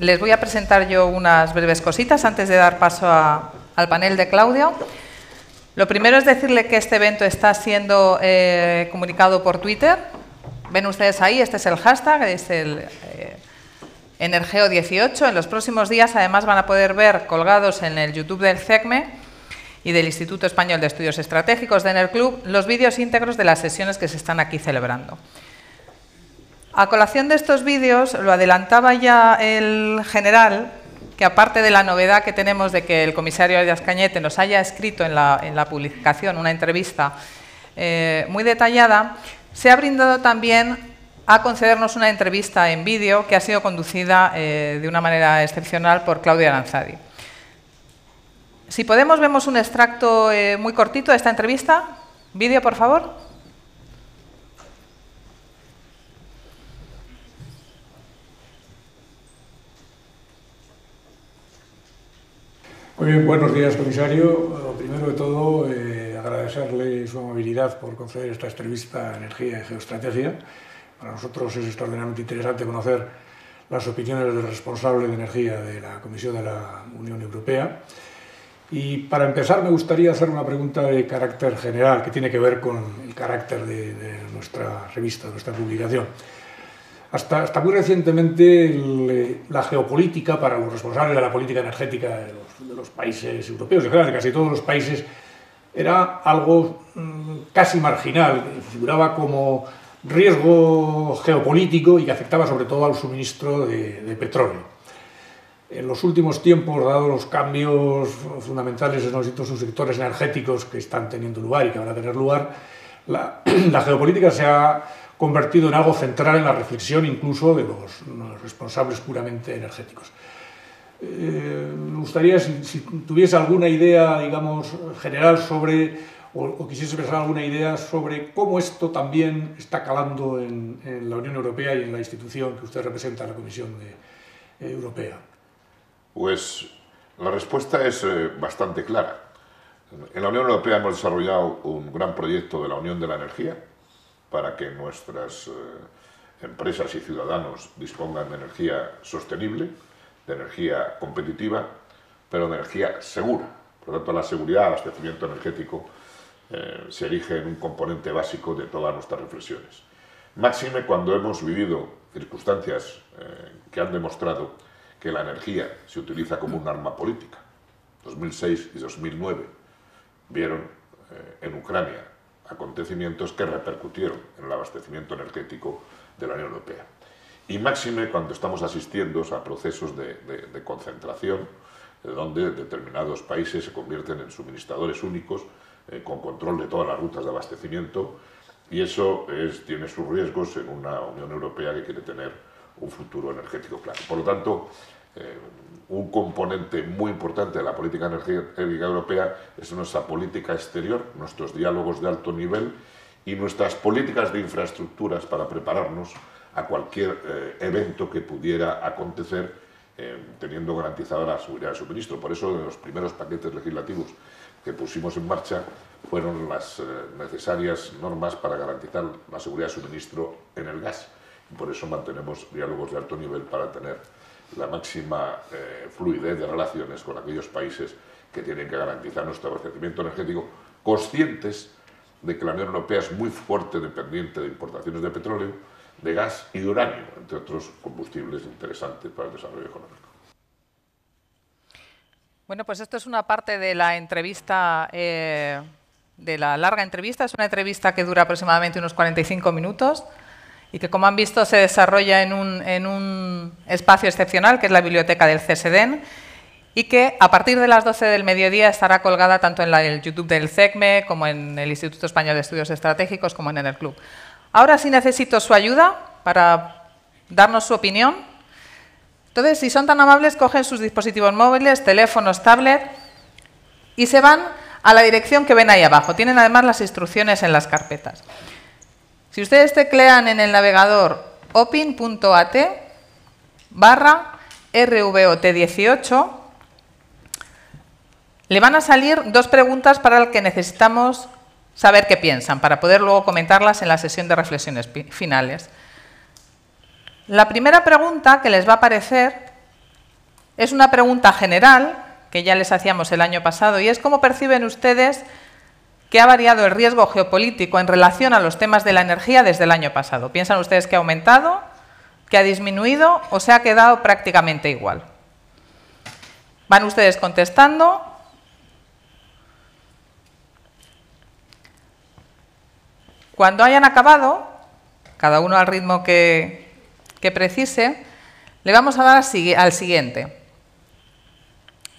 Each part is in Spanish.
Les voy a presentar yo unas breves cositas antes de dar paso al panel de Claudio. Lo primero es decirle que este evento está siendo eh, comunicado por Twitter. Ven ustedes ahí, este es el hashtag, es el eh, Energeo18. En los próximos días, además, van a poder ver colgados en el YouTube del CECME y del Instituto Español de Estudios Estratégicos de Enerclub los vídeos íntegros de las sesiones que se están aquí celebrando. A colación de estos vídeos, lo adelantaba ya el general, que aparte de la novedad que tenemos de que el comisario Arias Cañete nos haya escrito en la, publicación una entrevista eh, muy detallada, se ha brindado también a concedernos una entrevista en vídeo que ha sido conducida eh, de una manera excepcional por Claudia Lanzadi. Si podemos, vemos un extracto eh, muy cortito de esta entrevista. Vídeo, por favor. Muy bien, buenos días, comisario. Lo primero de todo, eh, agradecerle su amabilidad por conceder esta entrevista a Energía y Geoestrategia. Para nosotros es extraordinariamente interesante conocer las opiniones del responsable de energía de la Comisión de la Unión Europea. Y para empezar me gustaría hacer una pregunta de carácter general que tiene que ver con el carácter de, nuestra revista, de nuestra publicación. Hasta, hasta muy recientemente eh, la geopolítica para los responsables de la política energética de los de los países europeos, de casi todos los países, era algo mm, casi marginal, figuraba como riesgo geopolítico y que afectaba sobre todo al suministro de, petróleo. En los últimos tiempos, dado los cambios fundamentales en los distintos sectores energéticos que están teniendo lugar y que van a tener lugar, la, geopolítica se ha convertido en algo central en la reflexión incluso de los responsables puramente energéticos. Eh, me gustaría si, tuviese alguna idea, digamos, general sobre, o, quisiese expresar alguna idea sobre cómo esto también está calando en, la Unión Europea y en la institución que usted representa, la Comisión eh, Europea. Pues la respuesta es eh, bastante clara. En la Unión Europea hemos desarrollado un gran proyecto de la Unión de la Energía para que nuestras empresas y ciudadanos dispongan de energía sostenible de energía competitiva, pero de energía segura. Por lo tanto, la seguridad, el abastecimiento energético, eh, se erige en un componente básico de todas nuestras reflexiones. Máxime cuando hemos vivido circunstancias eh, que han demostrado que la energía se utiliza como un arma política. 2006 y 2009 vieron eh, en Ucrania acontecimientos que repercutieron en el abastecimiento energético de la Unión Europea. Y máxime cuando estamos asistiendo a procesos de, concentración, eh, donde determinados países se convierten en suministradores únicos eh, con control de todas las rutas de abastecimiento y eso tiene sus riesgos en una Unión Europea que quiere tener un futuro energético claro. Por lo tanto, eh, un componente muy importante de la política energética europea es nuestra política exterior, nuestros diálogos de alto nivel y nuestras políticas de infraestructuras para prepararnos a cualquier eh, evento que pudiera acontecer, eh, teniendo garantizada la seguridad de suministro. Por eso, en los primeros paquetes legislativos que pusimos en marcha fueron las eh, necesarias normas para garantizar la seguridad de suministro en el gas. por eso mantenemos diálogos de alto nivel para tener la máxima fluidez de relaciones con aquellos países que tienen que garantizar nuestro abastecimiento energético, conscientes de que la Unión Europea es muy fuerte dependiente de importaciones de petróleo, de gas y de uranio, entre otros combustibles interesantes para el desarrollo económico. Bueno, pues esto es una parte de la entrevista, eh, de la larga entrevista. Es una entrevista que dura aproximadamente unos 45 minutos y que, como han visto, se desarrolla en un, espacio excepcional, que es la biblioteca del CSDEN, y que a partir de las 12 del mediodía estará colgada tanto en el YouTube del CECME, e, como en el Instituto Español de Estudios Estratégicos, como en el club. Ahora sí necesito su ayuda para darnos su opinión. Entonces, si son tan amables, cogen sus dispositivos móviles, teléfonos, tablet y se van a la dirección que ven ahí abajo. Tienen además las instrucciones en las carpetas. Si ustedes teclean en el navegador opin.at barra rvot18, le van a salir dos preguntas para las que necesitamos saber qué piensan, para poder luego comentarlas en la sesión de reflexiones finales. La primera pregunta que les va a aparecer es una pregunta general que ya les hacíamos el año pasado y es cómo perciben ustedes que ha variado el riesgo geopolítico en relación a los temas de la energía desde el año pasado. ¿Piensan ustedes que ha aumentado, que ha disminuido o se ha quedado prácticamente igual? Van ustedes contestando Cuando hayan acabado, cada uno al ritmo que, precise, le vamos a dar al siguiente.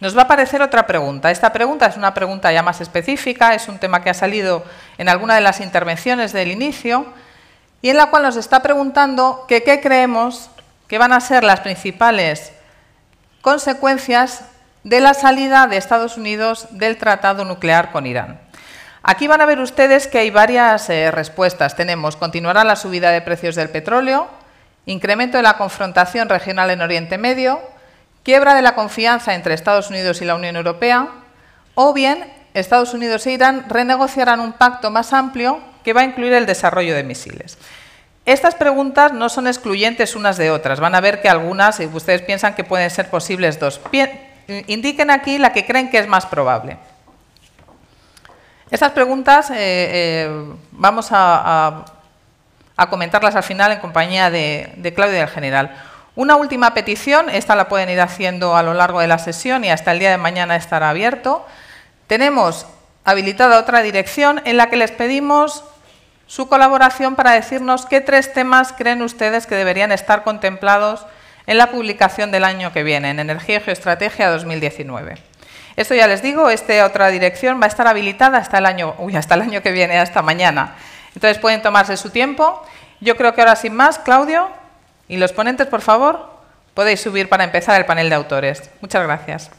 Nos va a aparecer otra pregunta. Esta pregunta es una pregunta ya más específica, es un tema que ha salido en alguna de las intervenciones del inicio y en la cual nos está preguntando qué creemos que van a ser las principales consecuencias de la salida de Estados Unidos del tratado nuclear con Irán. Aquí van a ver ustedes que hay varias eh, respuestas. Tenemos, continuará la subida de precios del petróleo, incremento de la confrontación regional en Oriente Medio, quiebra de la confianza entre Estados Unidos y la Unión Europea, o bien Estados Unidos e Irán renegociarán un pacto más amplio que va a incluir el desarrollo de misiles. Estas preguntas no son excluyentes unas de otras. Van a ver que algunas, si ustedes piensan que pueden ser posibles dos, indiquen aquí la que creen que es más probable. Estas preguntas eh, eh, vamos a, comentarlas al final en compañía de, Claudia del General. Una última petición, esta la pueden ir haciendo a lo largo de la sesión y hasta el día de mañana estará abierto. Tenemos habilitada otra dirección en la que les pedimos su colaboración para decirnos qué tres temas creen ustedes que deberían estar contemplados en la publicación del año que viene, en Energía y Geoestrategia 2019. Esto ya les digo, esta otra dirección va a estar habilitada hasta el año, uy, hasta el año que viene, hasta mañana. Entonces pueden tomarse su tiempo. Yo creo que ahora sin más, Claudio y los ponentes, por favor, podéis subir para empezar el panel de autores. Muchas gracias.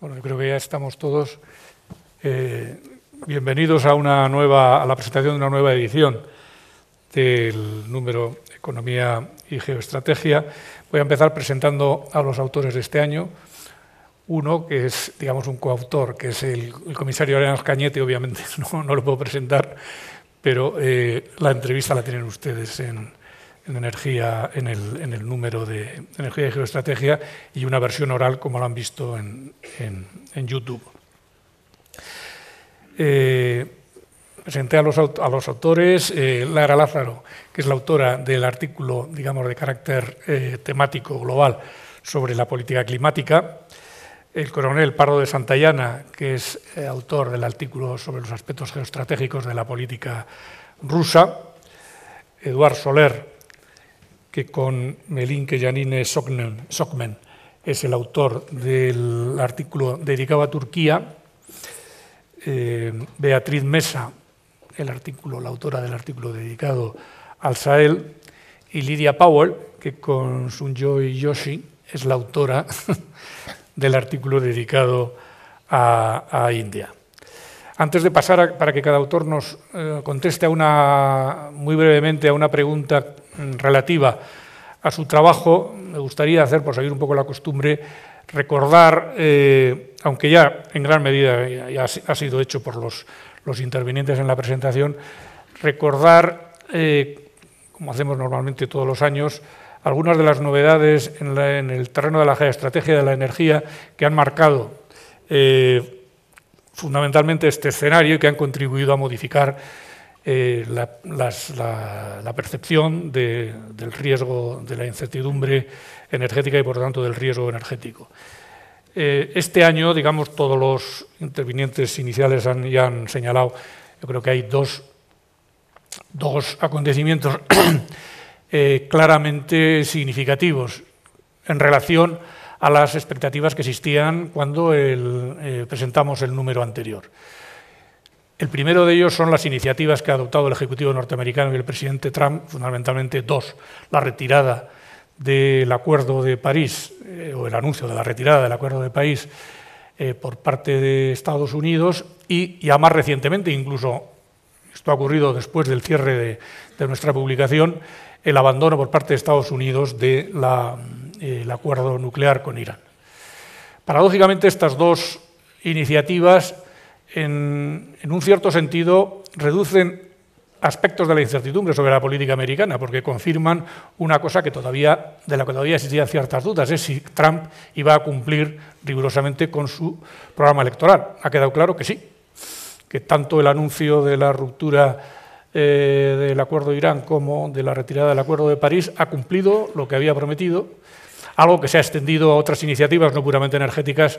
Bueno, yo creo que ya estamos todos eh, bienvenidos a, una nueva, a la presentación de una nueva edición del número Economía y Geoestrategia. Voy a empezar presentando a los autores de este año. Uno que es, digamos, un coautor, que es el, comisario Arenas Cañete, obviamente no, lo puedo presentar, pero eh, la entrevista la tienen ustedes en, en energía, en el, número de energía y geoestrategia, y una versión oral, como lo han visto en, YouTube. Eh, presenté a los, autores, eh, Lara Lázaro, que es la autora del artículo, digamos, de carácter eh, temático global sobre la política climática, el coronel Pardo de Santayana, que es autor del artículo sobre los aspectos geoestratégicos de la política rusa, Eduard Soler, que con Melinke Janine Sokmen es el autor del artículo dedicado a Turquía, eh, Beatriz Mesa, el artículo, la autora del artículo dedicado al Sahel, y Lidia Powell, que con Sunjoy Yoshi es la autora del artículo dedicado a, India. Antes de pasar para que cada autor nos eh, conteste a una, muy brevemente a una pregunta relativa a su trabajo, me gustaría hacer, por seguir un poco la costumbre, recordar, eh, aunque ya en gran medida ha sido hecho por los, intervinientes en la presentación, recordar, eh, como hacemos normalmente todos los años, algunas de las novedades en, el terreno de la estrategia de la energía que han marcado eh, fundamentalmente este escenario y que han contribuido a modificar eh, la, percepción del riesgo de la incertidumbre energética y, por tanto, del riesgo energético. Eh, este año, digamos, todos los intervinientes iniciales han, ya han señalado, yo creo que hay dos, acontecimientos eh, claramente significativos en relación a las expectativas que existían cuando presentamos el número anterior. El primero de ellos son las iniciativas que ha adoptado el Ejecutivo norteamericano y el presidente Trump, fundamentalmente dos. La retirada del Acuerdo de París, eh, o el anuncio de la retirada del Acuerdo de París eh, por parte de Estados Unidos y ya más recientemente, incluso esto ha ocurrido después del cierre de, nuestra publicación, el abandono por parte de Estados Unidos del eh, acuerdo nuclear con Irán. Paradójicamente, estas dos iniciativas en, un cierto sentido, reducen aspectos de la incertidumbre sobre la política americana, porque confirman una cosa que todavía, de la que todavía existían ciertas dudas, es si Trump iba a cumplir rigurosamente con su programa electoral. Ha quedado claro que sí, que tanto el anuncio de la ruptura eh, del acuerdo de Irán como de la retirada del acuerdo de París ha cumplido lo que había prometido, algo que se ha extendido a otras iniciativas no puramente energéticas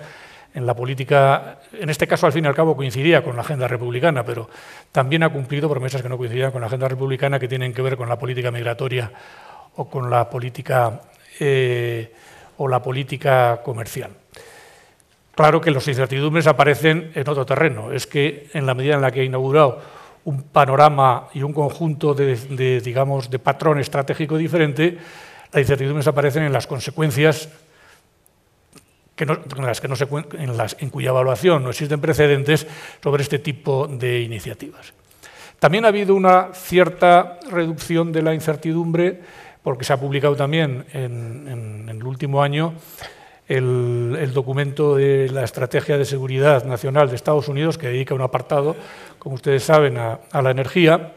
en la política, en este caso al fin y al cabo coincidía con la agenda republicana, pero también ha cumplido promesas que no coincidían con la agenda republicana que tienen que ver con la política migratoria o con la política eh, o la política comercial. Claro que las incertidumbres aparecen en otro terreno, es que en la medida en la que ha inaugurado un panorama y un conjunto de, de digamos, de patrón estratégico diferente, las incertidumbres aparecen en las consecuencias en, no cuya evaluación no existen precedentes sobre este tipo de iniciativas. También ha habido una cierta reducción de la incertidumbre, porque se ha publicado también en, el último año el, documento de la Estrategia de Seguridad Nacional de Estados Unidos, que dedica un apartado, como ustedes saben, a, la energía.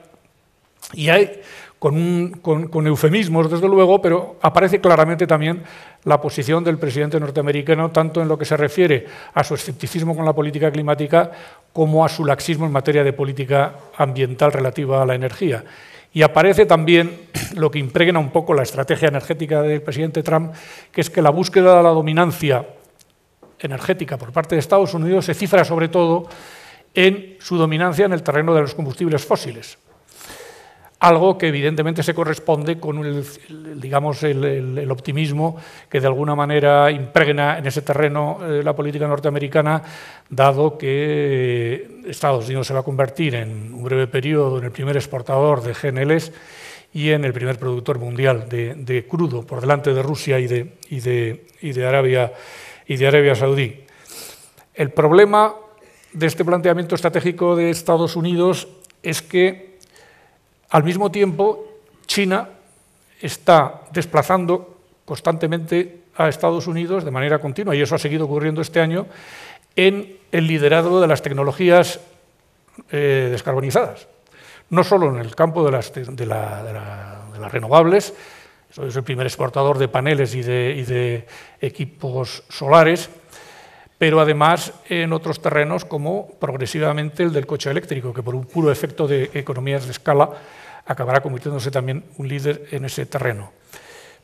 Y hay, con eufemismos, desde luego, pero aparece claramente también la posición del presidente norteamericano tanto en lo que se refiere a su escepticismo con la política climática como a su laxismo en materia de política ambiental relativa a la energía. Y aparece también lo que impregna un poco la estrategia energética del presidente Trump, que es que la búsqueda de la dominancia energética por parte de Estados Unidos se cifra sobre todo en su dominancia en el terreno de los combustibles fósiles algo que evidentemente se corresponde con el, digamos, el, optimismo que de alguna manera impregna en ese terreno eh, la política norteamericana, dado que eh, Estados Unidos se va a convertir en un breve periodo en el primer exportador de GNLs y en el primer productor mundial de, crudo, por delante de Rusia y de, y de, de, Arabia, y de Arabia Saudí. El problema de este planteamiento estratégico de Estados Unidos es que al mismo tiempo, China está desplazando constantemente a Estados Unidos de manera continua, y eso ha seguido ocurriendo este año, en el liderazgo de las tecnologías eh, descarbonizadas. No solo en el campo de las, renovables, es el primer exportador de paneles y de equipos solares, pero además en otros terrenos como progresivamente el del coche eléctrico, que por un puro efecto de economías de escala acabará convirtiéndose también un líder en ese terreno.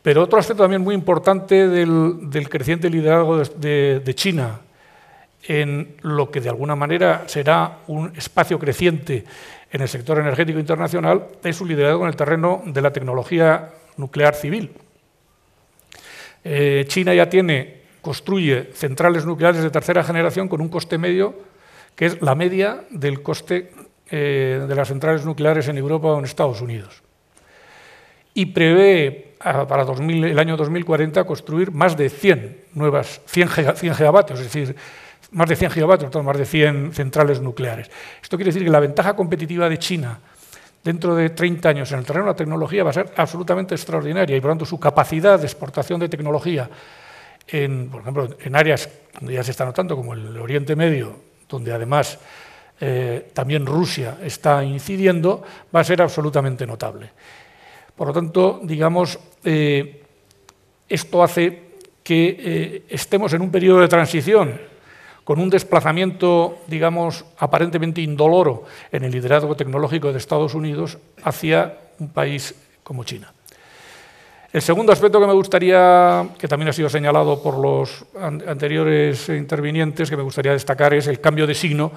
Pero otro aspecto también muy importante del, creciente liderazgo de, China en lo que de alguna manera será un espacio creciente en el sector energético internacional es su liderazgo en el terreno de la tecnología nuclear civil. Eh, China ya tiene construye centrales nucleares de tercera generación con un coste medio que es la media del coste eh, de las centrales nucleares en Europa o en Estados Unidos. Y prevé para el año 2040 construir más de 100 nuevas 100, gigavatios, es decir, más de 100 gigavatios, más de 100 centrales nucleares. Esto quiere decir que la ventaja competitiva de China dentro de 30 años en el terreno de la tecnología va a ser absolutamente extraordinaria y por lo tanto su capacidad de exportación de tecnología en, por ejemplo, en áreas donde ya se está notando, como el Oriente Medio, donde además eh, también Rusia está incidiendo, va a ser absolutamente notable. Por lo tanto, digamos, eh, esto hace que eh, estemos en un periodo de transición con un desplazamiento, digamos, aparentemente indoloro en el liderazgo tecnológico de Estados Unidos hacia un país como China. El segundo aspecto que me gustaría, que también ha sido señalado por los anteriores intervinientes, que me gustaría destacar es el cambio de signo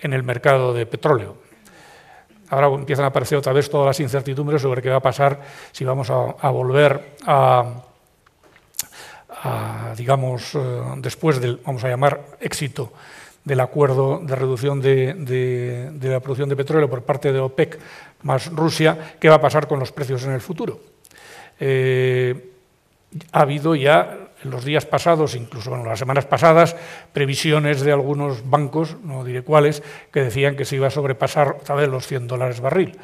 en el mercado de petróleo. Ahora empiezan a aparecer otra vez todas las incertidumbres sobre qué va a pasar si vamos a, volver a, digamos, eh, después del, vamos a llamar, éxito del acuerdo de reducción de, de la producción de petróleo por parte de OPEC más Rusia, qué va a pasar con los precios en el futuro eh, ha habido ya en los días pasados, incluso en las semanas pasadas, previsiones de algunos bancos, no diré cuáles, que decían que se iba a sobrepasar los 100 dólares barril.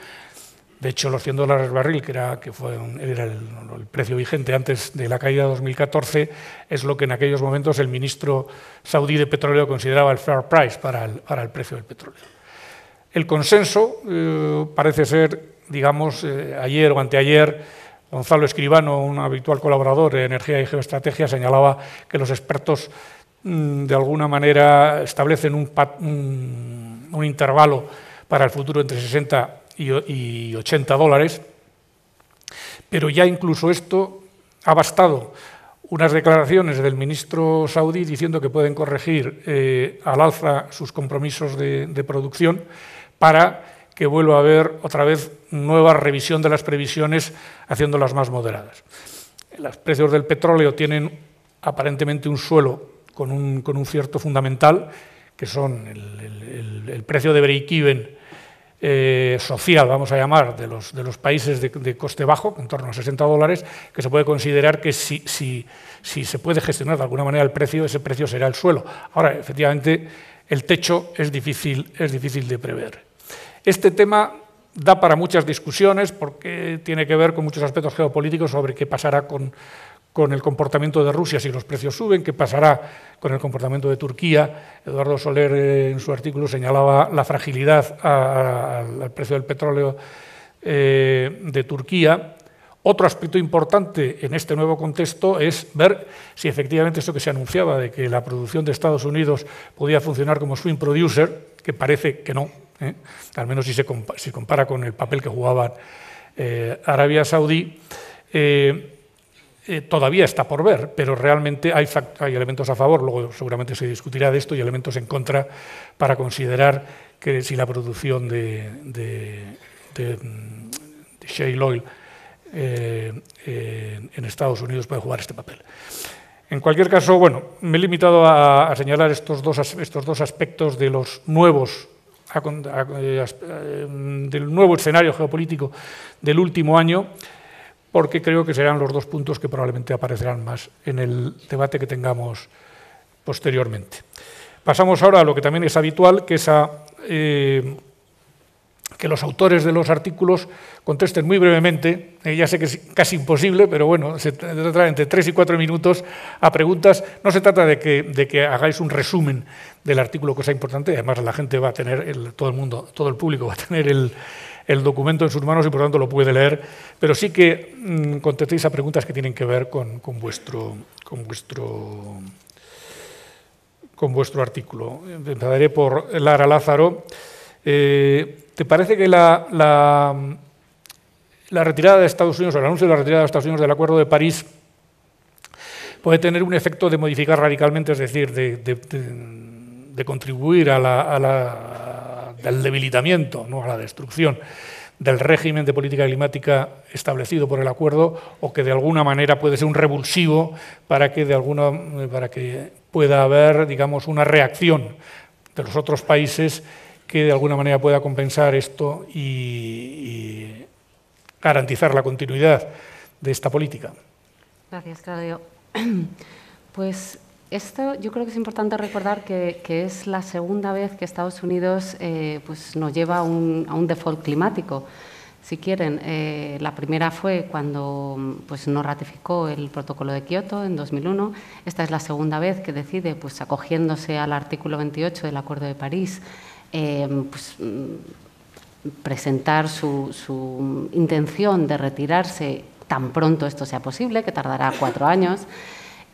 De hecho, los 100 dólares barril, que era, que fue el, precio vigente antes de la caída de 2014, es lo que en aquellos momentos el ministro saudí de petróleo consideraba el fair price para el, para precio del petróleo. El consenso eh, parece ser, digamos, eh, ayer o anteayer, Gonzalo Escribano, un habitual colaborador de Energía y Geoestrategia, señalaba que los expertos mm, de alguna manera establecen un, intervalo para el futuro entre 60 y, 80 dólares, pero ya incluso esto ha bastado unas declaraciones del ministro saudí diciendo que pueden corregir eh, al alza sus compromisos de producción para que vuelva a haber otra vez nueva revisión de las previsiones haciéndolas más moderadas. Los precios del petróleo tienen aparentemente un suelo con un, cierto fundamental, que son el, precio de break-even eh, social, vamos a llamar, de los, países de, coste bajo, en torno a 60 dólares, que se puede considerar que si, si se puede gestionar de alguna manera el precio, ese precio será el suelo. Ahora, efectivamente, el techo es difícil, es difícil de prever. Este tema da para muchas discusiones porque tiene que ver con muchos aspectos geopolíticos sobre qué pasará con, el comportamiento de Rusia si los precios suben, qué pasará con el comportamiento de Turquía. Eduardo Soler eh, en su artículo señalaba la fragilidad al precio del petróleo eh, de Turquía. Otro aspecto importante en este nuevo contexto es ver si efectivamente esto que se anunciaba de que la producción de Estados Unidos podía funcionar como swing producer, que parece que no, ¿eh? al menos si se compara, con el papel que jugaba eh, Arabia Saudí. Eh, todavía está por ver, pero realmente hay, elementos a favor, luego seguramente se discutirá de esto, y elementos en contra para considerar que si la producción de, shale oil en Estados Unidos puede jugar este papel. En cualquier caso, bueno, me he limitado a, señalar estos dos, estos dos aspectos de los nuevos eh, eh, del nuevo escenario geopolítico del último año, porque creo que serán los dos puntos que probablemente aparecerán más en el debate que tengamos posteriormente. Pasamos ahora a lo que también es habitual, que es a eh, que los autores de los artículos contesten muy brevemente, eh, ya sé que es casi imposible, pero bueno, se trata entre tres y cuatro minutos a preguntas. No se trata de que, de que hagáis un resumen del artículo, cosa importante, además la gente va a tener, todo el mundo, todo el público va a tener el, documento en sus manos y por lo tanto lo puede leer, pero sí que mm, contestéis a preguntas que tienen que ver con, vuestro... Con vuestro con vuestro artículo. Em, empezaré por Lara Lázaro. Eh, ¿Te parece que la, retirada de Estados Unidos, o el anuncio de la retirada de Estados Unidos del Acuerdo de París, puede tener un efecto de modificar radicalmente, es decir, de, contribuir a al debilitamiento, no a la destrucción del régimen de política climática establecido por el acuerdo o que de alguna manera puede ser un revulsivo para que, de alguna, para que pueda haber digamos, una reacción de los otros países que de alguna manera pueda compensar esto y, garantizar la continuidad de esta política. Gracias, Claudio. Pues esto yo creo que es importante recordar que, es la segunda vez que Estados Unidos eh, pues nos lleva a un, default climático. Si quieren, eh, la primera fue cuando pues, no ratificó el protocolo de Kioto en 2001. Esta es la segunda vez que decide, pues, acogiéndose al artículo 28 del Acuerdo de París, Em, pues, presentar su, su intención de retirarse tan pronto esto sea posible, que tardará cuatro años.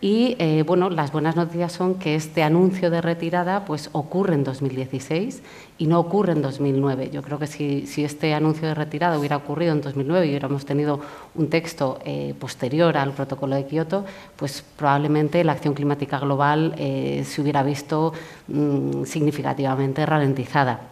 Y eh, bueno, las buenas noticias son que este anuncio de retirada pues, ocurre en 2016 y no ocurre en 2009. Yo creo que si, este anuncio de retirada hubiera ocurrido en 2009 y hubiéramos tenido un texto eh, posterior al protocolo de Kioto, pues probablemente la acción climática global eh, se hubiera visto mm, significativamente ralentizada.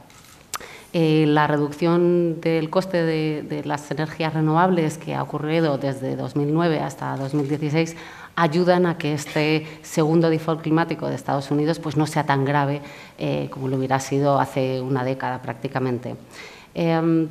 Eh, la reducción del coste de, las energías renovables que ha ocurrido desde 2009 hasta 2016 ayudan a que este segundo default climático de Estados Unidos pues, no sea tan grave eh, como lo hubiera sido hace una década prácticamente. Em,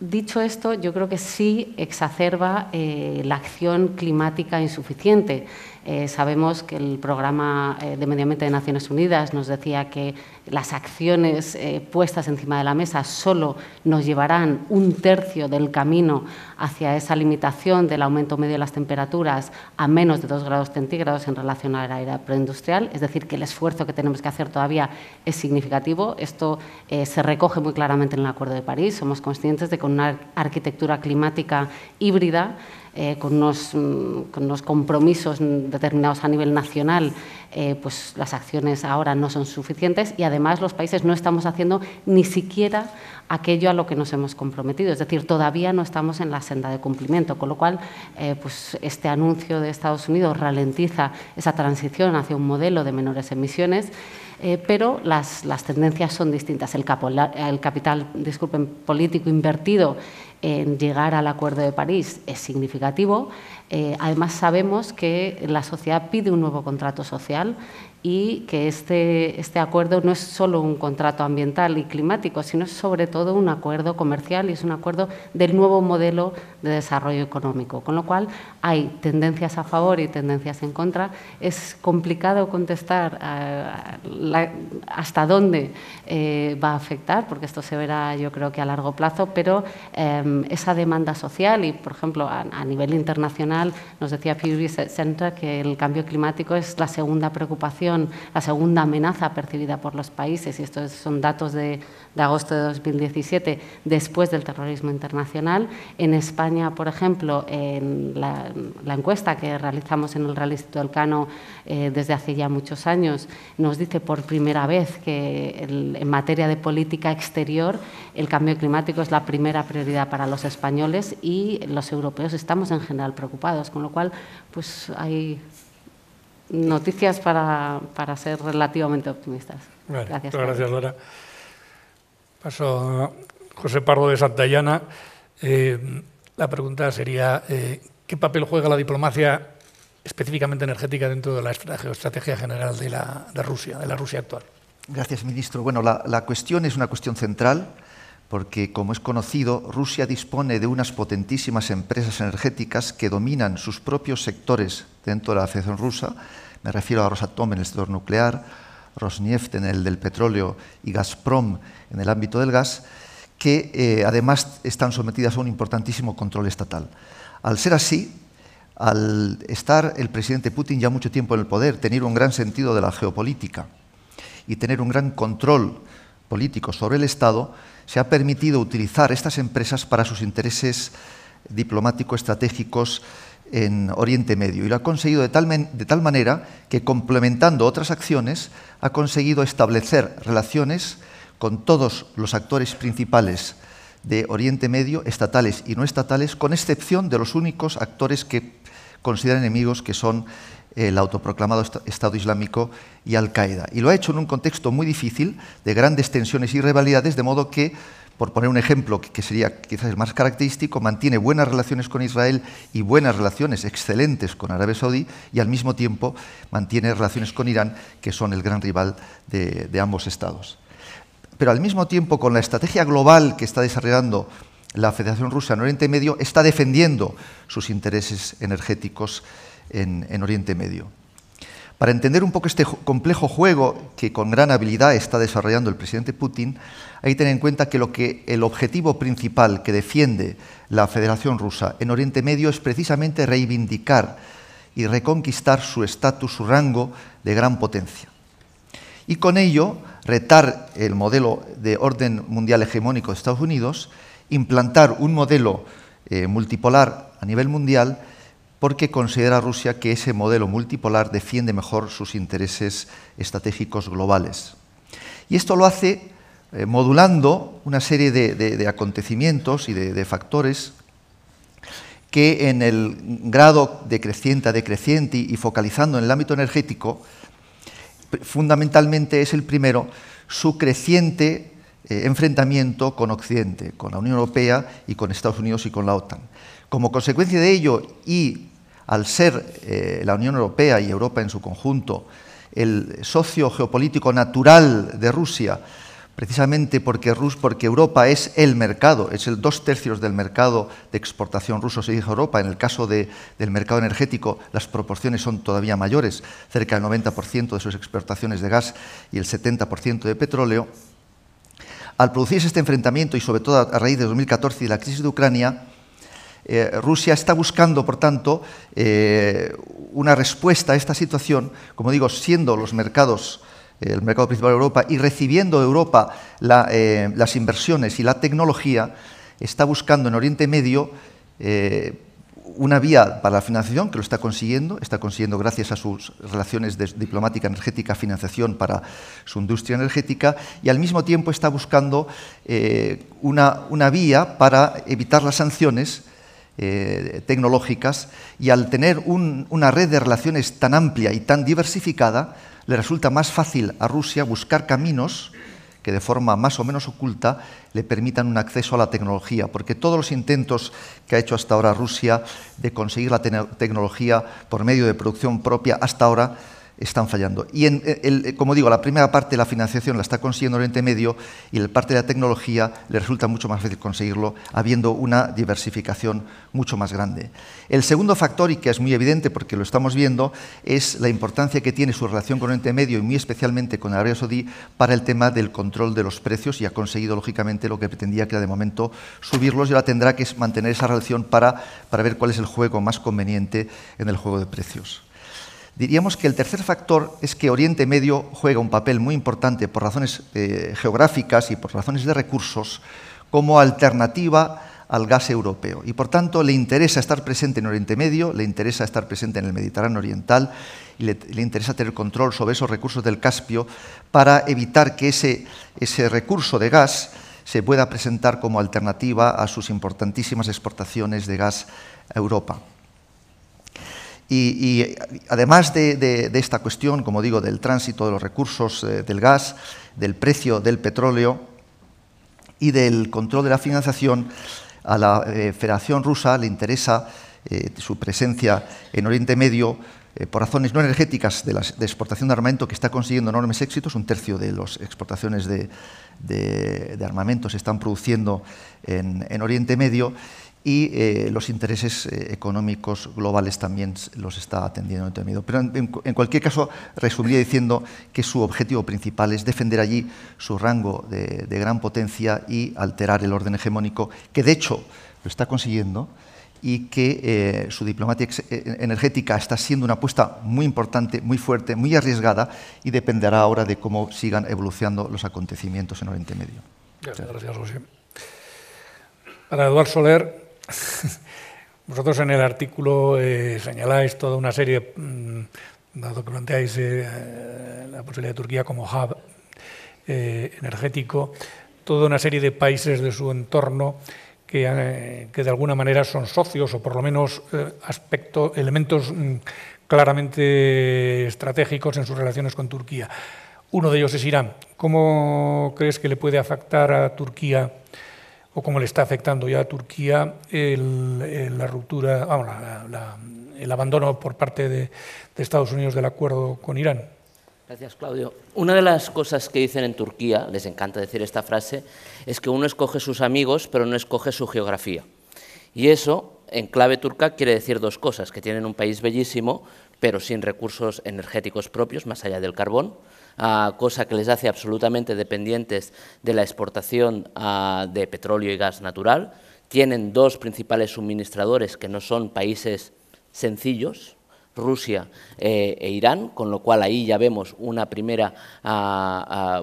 dicho esto, yo creo que sí exacerba eh, la acción climática insuficiente eh, sabemos que el programa eh, de Medio Ambiente de Naciones Unidas nos decía que las acciones eh, puestas encima de la mesa solo nos llevarán un tercio del camino hacia esa limitación del aumento medio de las temperaturas a menos de 2 grados centígrados en relación a la era preindustrial, es decir, que el esfuerzo que tenemos que hacer todavía es significativo. Esto se recoge muy claramente en el Acuerdo de París. Somos conscientes de que con una arquitectura climática híbrida eh, mm, con, unos, compromisos determinados a nivel nacional, eh, pues las acciones ahora no son suficientes y además los países no estamos haciendo ni siquiera aquello a lo que nos hemos comprometido. Es decir, todavía no estamos en la senda de cumplimiento, con lo cual eh, pues este anuncio de Estados Unidos ralentiza esa transición hacia un modelo de menores emisiones eh, pero las, tendencias son distintas. El, capital político invertido en llegar al Acuerdo de París es significativo. Eh, además, sabemos que la sociedad pide un nuevo contrato social y que este, este acuerdo no es solo un contrato ambiental y climático, sino es sobre todo un acuerdo comercial y es un acuerdo del nuevo modelo de desarrollo económico. Con lo cual hay tendencias a favor y tendencias en contra. Es complicado contestar eh, hasta dónde eh, va a afectar, porque esto se verá yo creo que a largo plazo, pero eh, esa demanda social y, por ejemplo, a, nivel internacional, nos decía Pew Center que el cambio climático es la segunda preocupación la segunda amenaza percibida por los países, y estos son datos de, agosto de 2017, después del terrorismo internacional. En España, por ejemplo, en la, encuesta que realizamos en el Real Instituto Elcano eh, desde hace ya muchos años, nos dice por primera vez que en materia de política exterior el cambio climático es la primera prioridad para los españoles y los europeos estamos en general preocupados, con lo cual pues hay noticias para, ser relativamente optimistas. Vale, gracias, gracias, Laura. Paso a José Pardo de Santayana. Eh, la pregunta sería, eh, ¿qué papel juega la diplomacia específicamente energética dentro de la geoestrategia general de, la, Rusia, de la Rusia actual? Gracias, ministro. Bueno, la, la cuestión es una cuestión central porque, como es conocido, Rusia dispone de unas potentísimas empresas energéticas que dominan sus propios sectores dentro de la Federación Rusa me refiero a Rosatom en el sector nuclear, Rosneft en el del petróleo y Gazprom en el ámbito del gas, que eh, además están sometidas a un importantísimo control estatal. Al ser así, al estar el presidente Putin ya mucho tiempo en el poder, tener un gran sentido de la geopolítica y tener un gran control político sobre el Estado, se ha permitido utilizar estas empresas para sus intereses diplomáticos, estratégicos, en Oriente Medio y lo ha conseguido de tal, manera que complementando otras acciones ha conseguido establecer relaciones con todos los actores principales de Oriente Medio, estatales y no estatales, con excepción de los únicos actores que considera enemigos, que son el autoproclamado Estado Islámico y Al-Qaeda. Y lo ha hecho en un contexto muy difícil, de grandes tensiones y rivalidades, de modo que por poner un ejemplo que sería quizás el más característico, mantiene buenas relaciones con Israel y buenas relaciones excelentes con Arabia Saudí y al mismo tiempo mantiene relaciones con Irán, que son el gran rival de, ambos estados. Pero al mismo tiempo, con la estrategia global que está desarrollando la Federación Rusa en Oriente Medio, está defendiendo sus intereses energéticos en Oriente Medio. Para entender un poco este complejo juego que con gran habilidad está desarrollando el presidente Putin, hay que tener en cuenta que, lo que el objetivo principal que defiende la Federación Rusa en Oriente Medio es precisamente reivindicar y reconquistar su estatus, su rango de gran potencia. Y con ello retar el modelo de orden mundial hegemónico de Estados Unidos, implantar un modelo eh, multipolar a nivel mundial porque considera Rusia que ese modelo multipolar defiende mejor sus intereses estratégicos globales. Y esto lo hace eh, modulando una serie de, acontecimientos y de, factores que en el grado decreciente a decreciente y, focalizando en el ámbito energético, fundamentalmente es el primero, su creciente eh, enfrentamiento con Occidente, con la Unión Europea y con Estados Unidos y con la OTAN. Como consecuencia de ello y al ser eh, la Unión Europea y Europa en su conjunto el socio geopolítico natural de Rusia, precisamente porque, Rus, porque Europa es el mercado, es el dos tercios del mercado de exportación ruso, se dice Europa, en el caso del mercado energético las proporciones son todavía mayores, cerca del 90% de sus exportaciones de gas y el 70% de petróleo, al producirse este enfrentamiento y sobre todo a raíz de 2014 y la crisis de Ucrania, eh, Rusia está buscando, por tanto, eh, una respuesta a esta situación, como digo, siendo los mercados eh, el mercado principal de Europa y recibiendo de Europa las inversiones y la tecnología, está buscando en Oriente Medio una vía para la financiación que lo está consiguiendo, está consiguiendo gracias a sus relaciones de diplomática energética, financiación para su industria energética y al mismo tiempo está buscando una, una, vía para evitar las sanciones eh, tecnológicas y al tener una red de relaciones tan amplia y tan diversificada, le resulta más fácil a Rusia buscar caminos que de forma más o menos oculta le permitan un acceso a la tecnología, porque todos los intentos que ha hecho hasta ahora Rusia de conseguir la tecnología por medio de producción propia hasta ahora están fallando. Y, eh, como digo, la primera parte de la financiación la está consiguiendo Oriente Medio y la parte de la tecnología le resulta mucho más fácil conseguirlo, habiendo una diversificación mucho más grande. El segundo factor, y que es muy evidente porque lo estamos viendo, es la importancia que tiene su relación con Oriente Medio y muy especialmente con Arabia Saudí para el tema del control de los precios y ha conseguido, lógicamente, lo que pretendía que era de momento subirlos y ahora tendrá que mantener esa relación para, para ver cuál es el juego más conveniente en el juego de precios. Diríamos que el tercer factor es que Oriente Medio juega un papel muy importante por razones eh, geográficas y por razones de recursos como alternativa al gas europeo. Y por tanto le interesa estar presente en Oriente Medio, le interesa estar presente en el Mediterráneo Oriental y le, interesa tener control sobre esos recursos del Caspio para evitar que ese, ese recurso de gas se pueda presentar como alternativa a sus importantísimas exportaciones de gas a Europa. Y, además de, esta cuestión, como digo, del tránsito de los recursos eh, del gas, del precio del petróleo y del control de la financiación, a la eh, Federación Rusa le interesa eh, su presencia en Oriente Medio por razones no energéticas de, exportación de armamento que está consiguiendo enormes éxitos. Un tercio de las exportaciones de, armamento se están produciendo en, Oriente Medio y eh, los intereses eh, económicos globales también los está atendiendo el temido. Pero en, cualquier caso, resumiría diciendo que su objetivo principal es defender allí su rango de, gran potencia y alterar el orden hegemónico, que de hecho lo está consiguiendo y que eh, su diplomacia e, e, energética está siendo una apuesta muy importante, muy fuerte, muy arriesgada y dependerá ahora de cómo sigan evolucionando los acontecimientos en Oriente Medio. Gracias, gracias José. Para Eduardo Soler, Vosotros en el artículo eh, señaláis toda una serie, mm, dado que planteáis eh, eh, la posibilidad de Turquía como hub energético, toda una serie de países de su entorno que, de alguna manera son socios o por lo menos aspecto, elementos mm, claramente estratégicos en sus relaciones con Turquía. Uno de ellos es Irán. ¿Cómo crees que le puede afectar a Turquía? o cómo le está afectando ya a Turquía el, la ruptura, ah, el abandono por parte de, de, Estados Unidos del acuerdo con Irán. Gracias, Claudio. Una de las cosas que dicen en Turquía, les encanta decir esta frase, es que uno escoge sus amigos, pero no escoge su geografía. Y eso, en clave turca, quiere decir dos cosas, que tienen un país bellísimo, pero sin recursos energéticos propios, más allá del carbón, cosa que les hace absolutamente dependientes de la exportación de petróleo y gas natural. Tienen dos principales suministradores que no son países sencillos, Rusia eh, e Irán, con lo cual ahí ya vemos una primera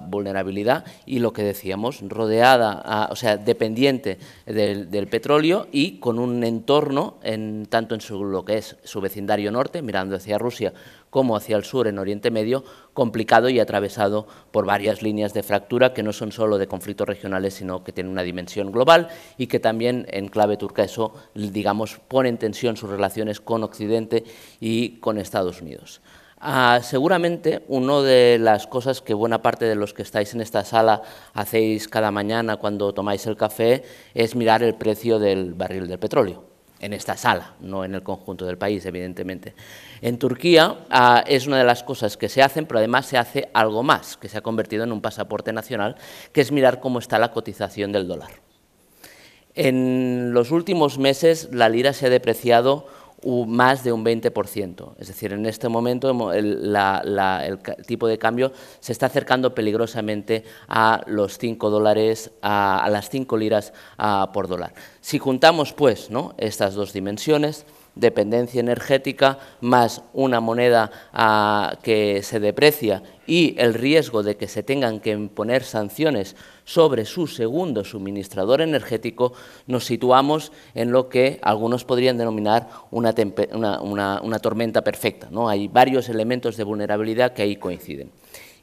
vulnerabilidad y lo que decíamos, rodeada, o sea, dependiente del, del, petróleo y con un entorno, en, tanto en su, lo que es su vecindario norte, mirando hacia Rusia, como hacia el sur en Oriente Medio, complicado y atravesado por varias líneas de fractura que no son solo de conflictos regionales, sino que tienen una dimensión global y que también en clave turca eso, digamos, pone en tensión sus relaciones con Occidente y con Estados Unidos. Ah, seguramente una de las cosas que buena parte de los que estáis en esta sala hacéis cada mañana cuando tomáis el café es mirar el precio del barril del petróleo en esta sala, no en el conjunto del país, evidentemente. En Turquía ah, es una de las cosas que se hacen, pero además se hace algo más, que se ha convertido en un pasaporte nacional, que es mirar cómo está la cotización del dólar. En los últimos meses la lira se ha depreciado más de un 20%. Es decir, en este momento el, tipo de cambio se está acercando peligrosamente a los 5 dólares, a, las 5 liras ah, por dólar. Si juntamos pues estas dos dimensiones, dependencia energética más una moneda ah, que se deprecia y el riesgo de que se tengan que imponer sanciones sobre su segundo suministrador energético, nos situamos en lo que algunos podrían denominar una, tormenta perfecta. ¿no? Hay varios elementos de vulnerabilidad que ahí coinciden.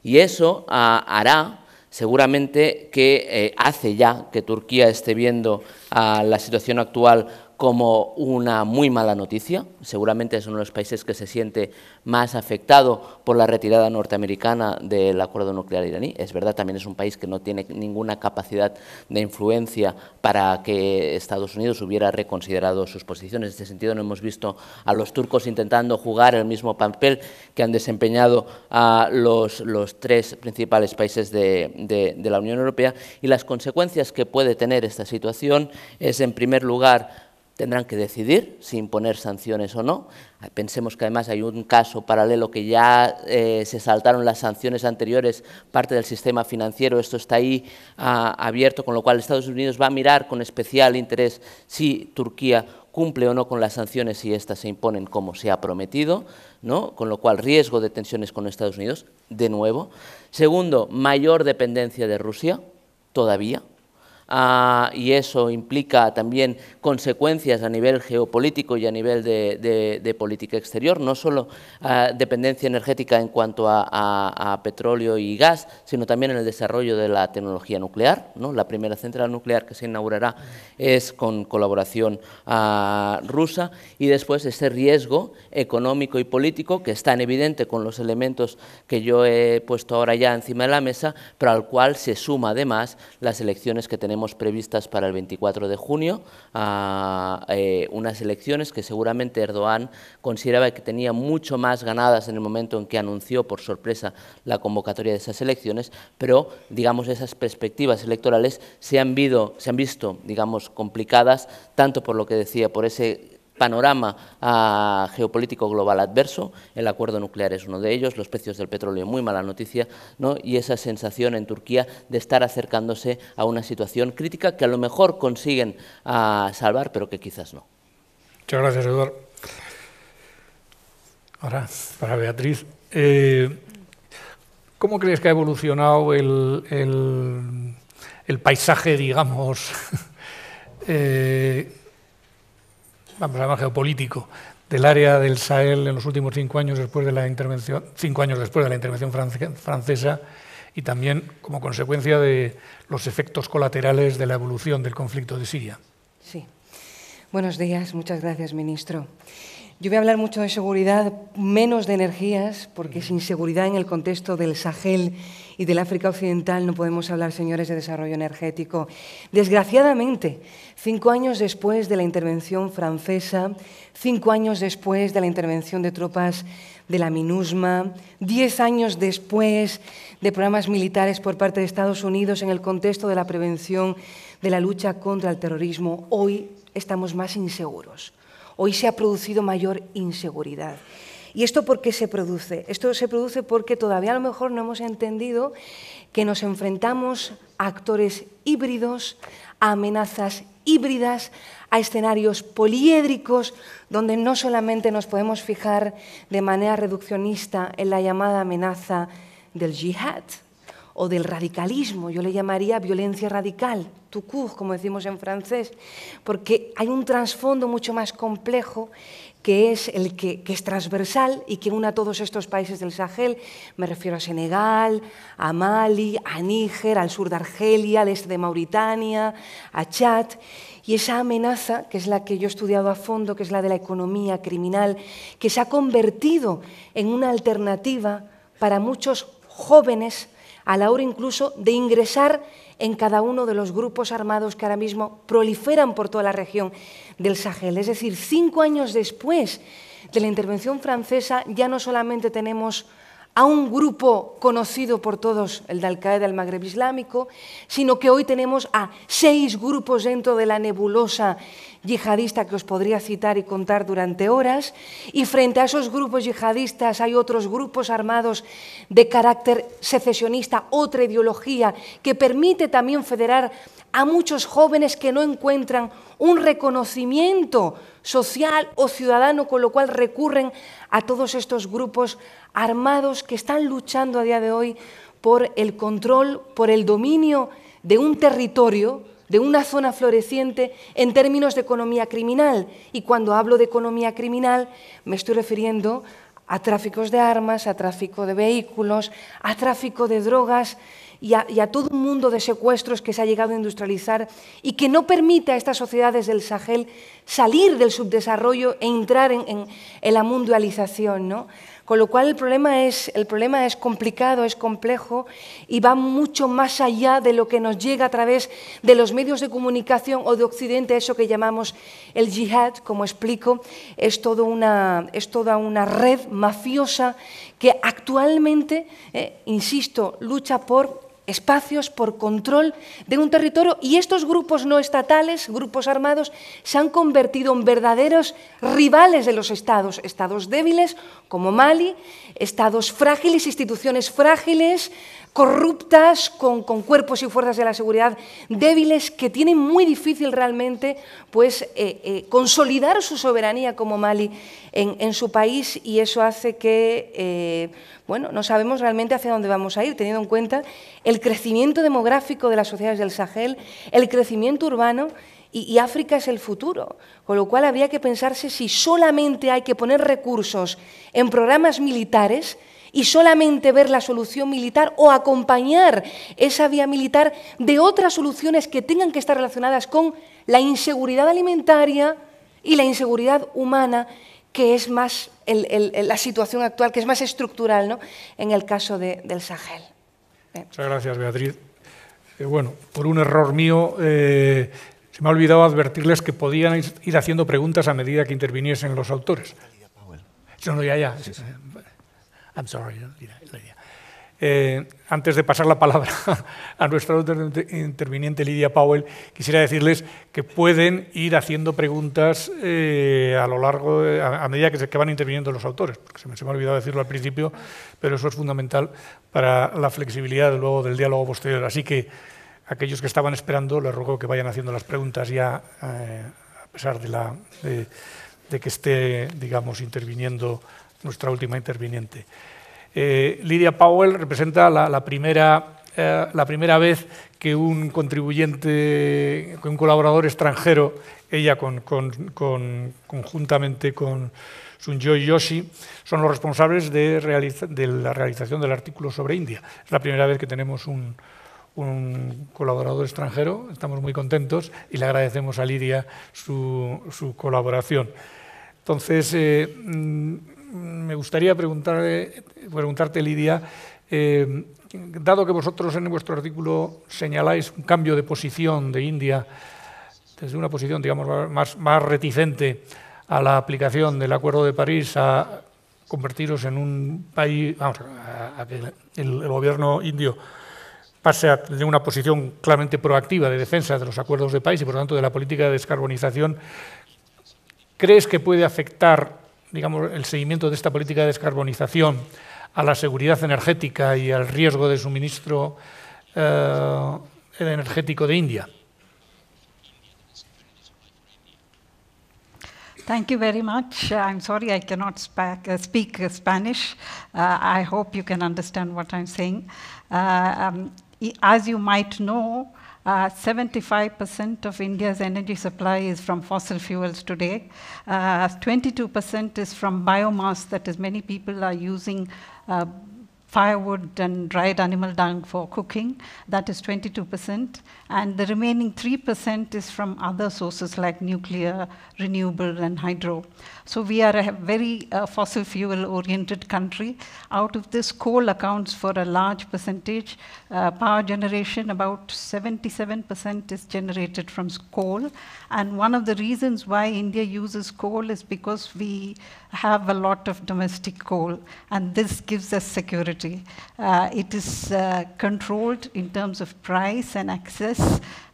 Y eso ah, hará seguramente que eh, hace ya que Turquía esté viendo ah, la situación actual como una muy mala noticia. Seguramente es uno de los países que se siente más afectado por la retirada norteamericana del acuerdo nuclear iraní. Es verdad, también es un país que no tiene ninguna capacidad de influencia para que Estados Unidos hubiera reconsiderado sus posiciones. En este sentido, no hemos visto a los turcos intentando jugar el mismo papel que han desempeñado a los, tres principales países de la Unión Europea. Y las consecuencias que puede tener esta situación es, en primer lugar, tendrán que decidir si imponer sanciones o no. Pensemos que además hay un caso paralelo que ya eh, se saltaron las sanciones anteriores, parte del sistema financiero, esto está ahí ah, abierto, con lo cual Estados Unidos va a mirar con especial interés si Turquía cumple o no con las sanciones si éstas se imponen como se ha prometido, ¿no? con lo cual riesgo de tensiones con Estados Unidos, de nuevo. Segundo, mayor dependencia de Rusia, todavía, Ah, y eso implica también consecuencias a nivel geopolítico y a nivel de, política exterior, no solo ah, dependencia energética en cuanto a, petróleo y gas, sino también en el desarrollo de la tecnología nuclear. ¿no? La primera central nuclear que se inaugurará es con colaboración ah, rusa y después ese riesgo económico y político que está en evidente con los elementos que yo he puesto ahora ya encima de la mesa, pero al cual se suma además las elecciones que tenemos previstas para el 24 de junio a, eh, unas elecciones que seguramente Erdogan consideraba que tenía mucho más ganadas en el momento en que anunció por sorpresa la convocatoria de esas elecciones, pero digamos esas perspectivas electorales se han, se han visto digamos, complicadas tanto por lo que decía, por ese panorama geopolítico global adverso, el acuerdo nuclear es uno de ellos, los precios del petróleo muy mala noticia, ¿no? y esa sensación en Turquía de estar acercándose a una situación crítica que a lo mejor consiguen ah, salvar, pero que quizás no. Muchas gracias, Eduardo. Ahora, para Beatriz, eh, ¿cómo crees que ha evolucionado el, el paisaje, digamos, eh, vamos a geopolítico, del área del Sahel en los últimos cinco años después de la intervención, cinco años después de la intervención francesa y también como consecuencia de los efectos colaterales de la evolución del conflicto de Siria. Sí. Buenos días, muchas gracias, ministro. Yo voy a hablar mucho de seguridad, menos de energías, porque sin seguridad en el contexto del Sahel y del África Occidental no podemos hablar, señores, de desarrollo energético. Desgraciadamente, cinco años después de la intervención francesa, cinco años después de la intervención de tropas de la MINUSMA, diez años después de programas militares por parte de Estados Unidos en el contexto de la prevención de la lucha contra el terrorismo, hoy estamos más inseguros hoy se ha producido mayor inseguridad. ¿Y esto por qué se produce? Esto se produce porque todavía a lo mejor no hemos entendido que nos enfrentamos a actores híbridos, a amenazas híbridas, a escenarios poliédricos, donde no solamente nos podemos fijar de manera reduccionista en la llamada amenaza del jihad, o del radicalismo, yo le llamaría violencia radical, tout como decimos en francés, porque hay un trasfondo mucho más complejo que es el que, que, es transversal y que une a todos estos países del Sahel. Me refiero a Senegal, a Mali, a Níger, al sur de Argelia, al este de Mauritania, a Chad. Y esa amenaza, que es la que yo he estudiado a fondo, que es la de la economía criminal, que se ha convertido en una alternativa para muchos jóvenes a la hora incluso de ingresar en cada uno de los grupos armados que ahora mismo proliferan por toda la región del Sahel. Es decir, cinco años después de la intervención francesa ya no solamente tenemos a un grupo conocido por todos, el de Al-Qaeda el Magreb Islámico, sino que hoy tenemos a seis grupos dentro de la nebulosa yihadista que os podría citar y contar durante horas, y frente a esos grupos yihadistas hay otros grupos armados de carácter secesionista, otra ideología que permite también federar a muchos jóvenes que no encuentran un reconocimiento social o ciudadano, con lo cual recurren a todos estos grupos armados que están luchando a día de hoy por el control, por el dominio de un territorio, de una zona floreciente en términos de economía criminal. Y cuando hablo de economía criminal me estoy refiriendo a tráficos de armas, a tráfico de vehículos, a tráfico de drogas y a, todo un mundo de secuestros que se ha llegado a industrializar y que no permite a estas sociedades del Sahel salir del subdesarrollo e entrar en, la mundialización. ¿no? Con lo cual el problema, es, el problema es complicado, es complejo y va mucho más allá de lo que nos llega a través de los medios de comunicación o de Occidente, eso que llamamos el jihad, como explico, es, todo una, es toda una red mafiosa que actualmente, eh, insisto, lucha por espacios por control de un territorio y estos grupos no estatales, grupos armados, se han convertido en verdaderos rivales de los estados, estados débiles como Mali, estados frágiles, instituciones frágiles, corruptas, con, cuerpos y fuerzas de la seguridad débiles, que tienen muy difícil realmente pues, eh, eh, consolidar su soberanía como Mali en, su país y eso hace que eh, bueno, no sabemos realmente hacia dónde vamos a ir, teniendo en cuenta el crecimiento demográfico de las sociedades del Sahel, el crecimiento urbano y, África es el futuro, con lo cual habría que pensarse si solamente hay que poner recursos en programas militares y solamente ver la solución militar o acompañar esa vía militar de otras soluciones que tengan que estar relacionadas con la inseguridad alimentaria y la inseguridad humana, que es más la situación actual, que es más estructural ¿no? en el caso del Sahel. Muchas gracias, Beatriz. Eh, bueno, por un error mío... Eh, se me ha olvidado advertirles que podían ir haciendo preguntas a medida que interviniesen los autores. No, no, ya, ya. Eh, eh, antes de pasar la palabra a nuestra interviniente Lidia Powell, quisiera decirles que pueden ir haciendo preguntas eh, a lo largo, a, medida que, se, van interviniendo los autores, porque se me, ha olvidado decirlo al principio, pero eso es fundamental para la flexibilidad luego del diálogo posterior. Así que aquellos que estaban esperando, les ruego que vayan haciendo las preguntas ya, eh, a pesar de, la, de que esté, digamos, interviniendo nuestra última interviniente. Eh, Lidia Powell representa la, primera, eh, la primera vez que un contribuyente, que un colaborador extranjero, ella conjuntamente con Sunjo y Yoshi, son los responsables de, de, la realización del artículo sobre India. Es la primera vez que tenemos un, colaborador extranjero, estamos muy contentos y le agradecemos a Lidia su, colaboración. Entonces, eh, mm, me gustaría preguntarte, Lidia, eh, dado que vosotros en vuestro artículo señaláis un cambio de posición de India, desde una posición, digamos, más, reticente a la aplicación del Acuerdo de París, a convertiros en un país, vamos, a, que el, gobierno indio pase a una posición claramente proactiva de defensa de los acuerdos de país y, por lo tanto, de la política de descarbonización, ¿crees que puede afectar digamos, el seguimiento de esta política de descarbonización a la seguridad energética y al riesgo de suministro eh, energético de India. Thank you very much. I'm sorry I cannot uh, speak Spanish. Uh, I hope you can understand what I'm saying. Uh, um, as you might know, 75% uh, of India's energy supply is from fossil fuels today. 22% uh, is from biomass, that is many people are using uh, firewood and dried animal dung for cooking. That is 22% and the remaining 3% is from other sources like nuclear, renewable, and hydro. So we are a very uh, fossil fuel-oriented country. Out of this, coal accounts for a large percentage. Uh, power generation, about 77% is generated from coal. And one of the reasons why India uses coal is because we have a lot of domestic coal, and this gives us security. Uh, it is uh, controlled in terms of price and access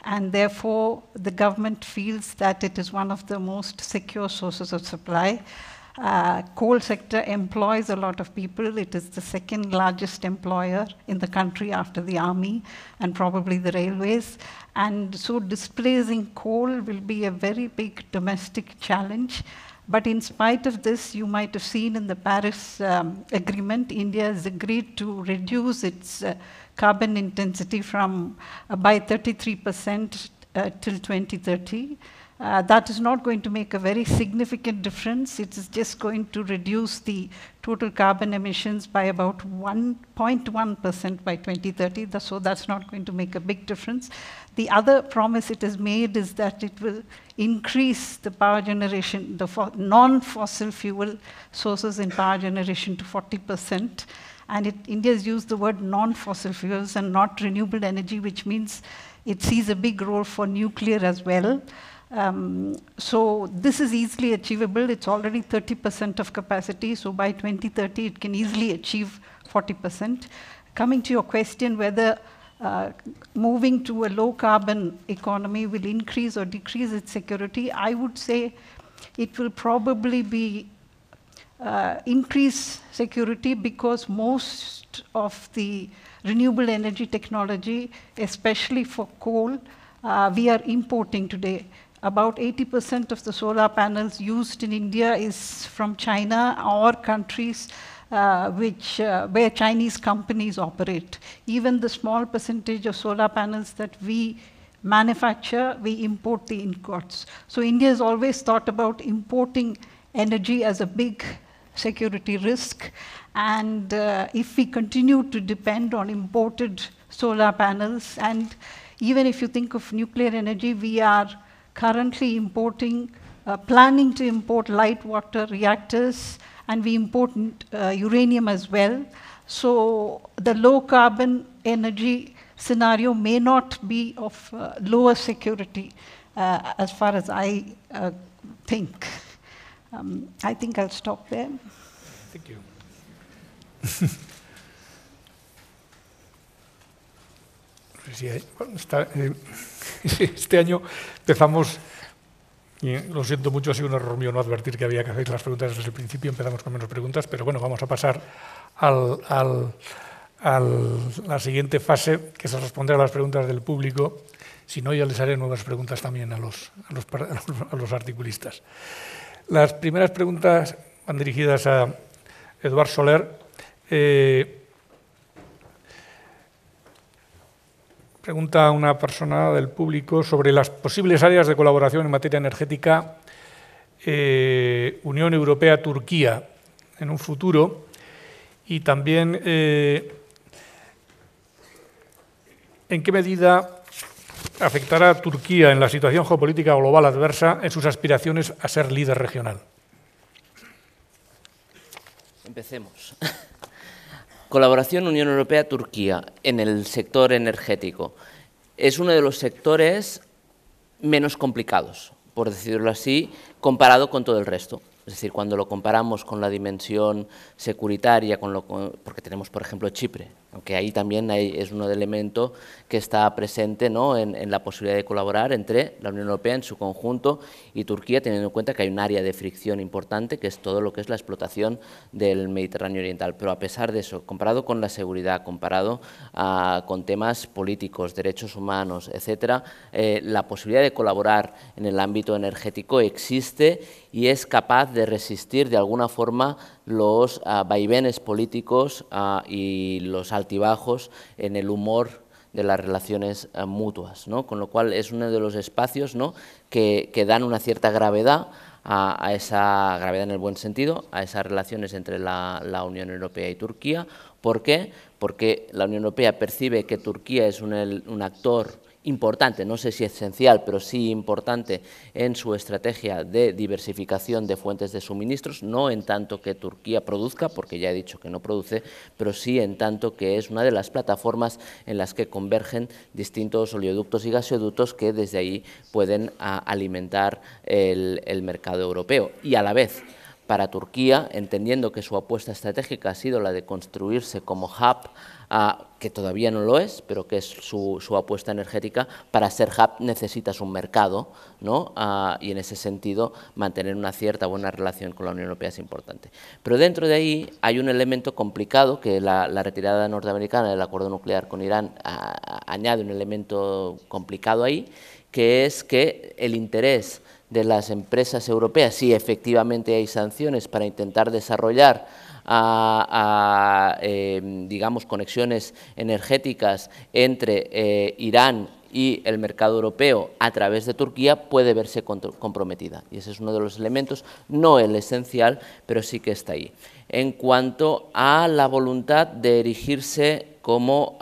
and therefore the government feels that it is one of the most secure sources of supply. Uh, coal sector employs a lot of people. It is the second largest employer in the country after the army and probably the railways. And so displacing coal will be a very big domestic challenge. But in spite of this, you might have seen in the Paris um, Agreement, India has agreed to reduce its uh, carbon intensity from uh, by 33% uh, till 2030. Uh, that is not going to make a very significant difference. It is just going to reduce the total carbon emissions by about 1.1% by 2030. so that's not going to make a big difference. The other promise it has made is that it will increase the power generation, the non-fossil fuel sources in power generation to 40%. And it, India's used the word non-fossil fuels and not renewable energy, which means it sees a big role for nuclear as well. Um, so this is easily achievable. It's already 30% of capacity. So by 2030, it can easily achieve 40%. Coming to your question whether uh, moving to a low carbon economy will increase or decrease its security, I would say it will probably be uh, increase security because most of the renewable energy technology, especially for coal, uh, we are importing today. About 80% of the solar panels used in India is from China or countries uh, which, uh, where Chinese companies operate. Even the small percentage of solar panels that we manufacture, we import the ingots. So India has always thought about importing energy as a big security risk. And uh, if we continue to depend on imported solar panels, and even if you think of nuclear energy, we are currently importing, uh, planning to import light water reactors, and we import uh, uranium as well. So the low carbon energy scenario may not be of uh, lower security uh, as far as I uh, think. Um, I think I'll stop there. Thank you. Eh, este año empezamos, lo siento mucho, ha sido un error mío no advertir que había que hacer las preguntas desde el principio, empezamos con menos preguntas, pero bueno, vamos a pasar a la siguiente fase, que es responder a las preguntas del público. Si no, ya les haré nuevas preguntas también a los, a los articulistas. Las primeras preguntas van dirigidas a Eduard Soler. Eh, pregunta a una persona del público sobre las posibles áreas de colaboración en materia energética eh, Unión Europea-Turquía en un futuro y también eh, en qué medida afectará a Turquía en la situación geopolítica global adversa en sus aspiraciones a ser líder regional? Empecemos. Colaboración Unión Europea-Turquía en el sector energético. Es uno de los sectores menos complicados, por decirlo así, comparado con todo el resto. Es decir, cuando lo comparamos con la dimensión securitaria, con lo, porque tenemos, por ejemplo, Chipre, aunque ahí también hay, es uno de elemento que está presente en, la posibilidad de colaborar entre la Unión Europea en su conjunto y Turquía, teniendo en cuenta que hay un área de fricción importante, que es todo lo que es la explotación del Mediterráneo Oriental. Pero a pesar de eso, comparado con la seguridad, comparado ah, con temas políticos, derechos humanos, etcétera, eh, la posibilidad de colaborar en el ámbito energético existe y es capaz de resistir de alguna forma los ah, vaivenes políticos ah, y los altibajos en el humor de las relaciones ah, mutuas, ¿no? con lo cual es uno de los espacios ¿no? que, dan una cierta gravedad a, esa gravedad en el buen sentido, a esas relaciones entre la, Unión Europea y Turquía. ¿Por qué? Porque la Unión Europea percibe que Turquía es un, un actor importante, no sé si esencial, pero sí importante en su estrategia de diversificación de fuentes de suministros, no en tanto que Turquía produzca, porque ya he dicho que no produce, pero sí en tanto que es una de las plataformas en las que convergen distintos oleoductos y gasoductos que desde ahí pueden ah, alimentar el, el mercado europeo. Y a la vez, para Turquía, entendiendo que su apuesta estratégica ha sido la de construirse como hub, ah, que todavía no lo es, pero que es su, apuesta energética, para ser hub necesitas un mercado, ¿no? Ah, y en ese sentido mantener una cierta buena relación con la Unión Europea es importante. Pero dentro de ahí hay un elemento complicado que la, retirada norteamericana del acuerdo nuclear con Irán ah, añade un elemento complicado ahí, que es que el interés de las empresas europeas, si efectivamente hay sanciones para intentar desarrollar em, digamos, conexiones energéticas entre eh, Irán y el mercado europeo a través de Turquía puede verse comprometida. Y ese es uno de los elementos, no el esencial, pero sí que está ahí. En cuanto a la voluntad de erigirse como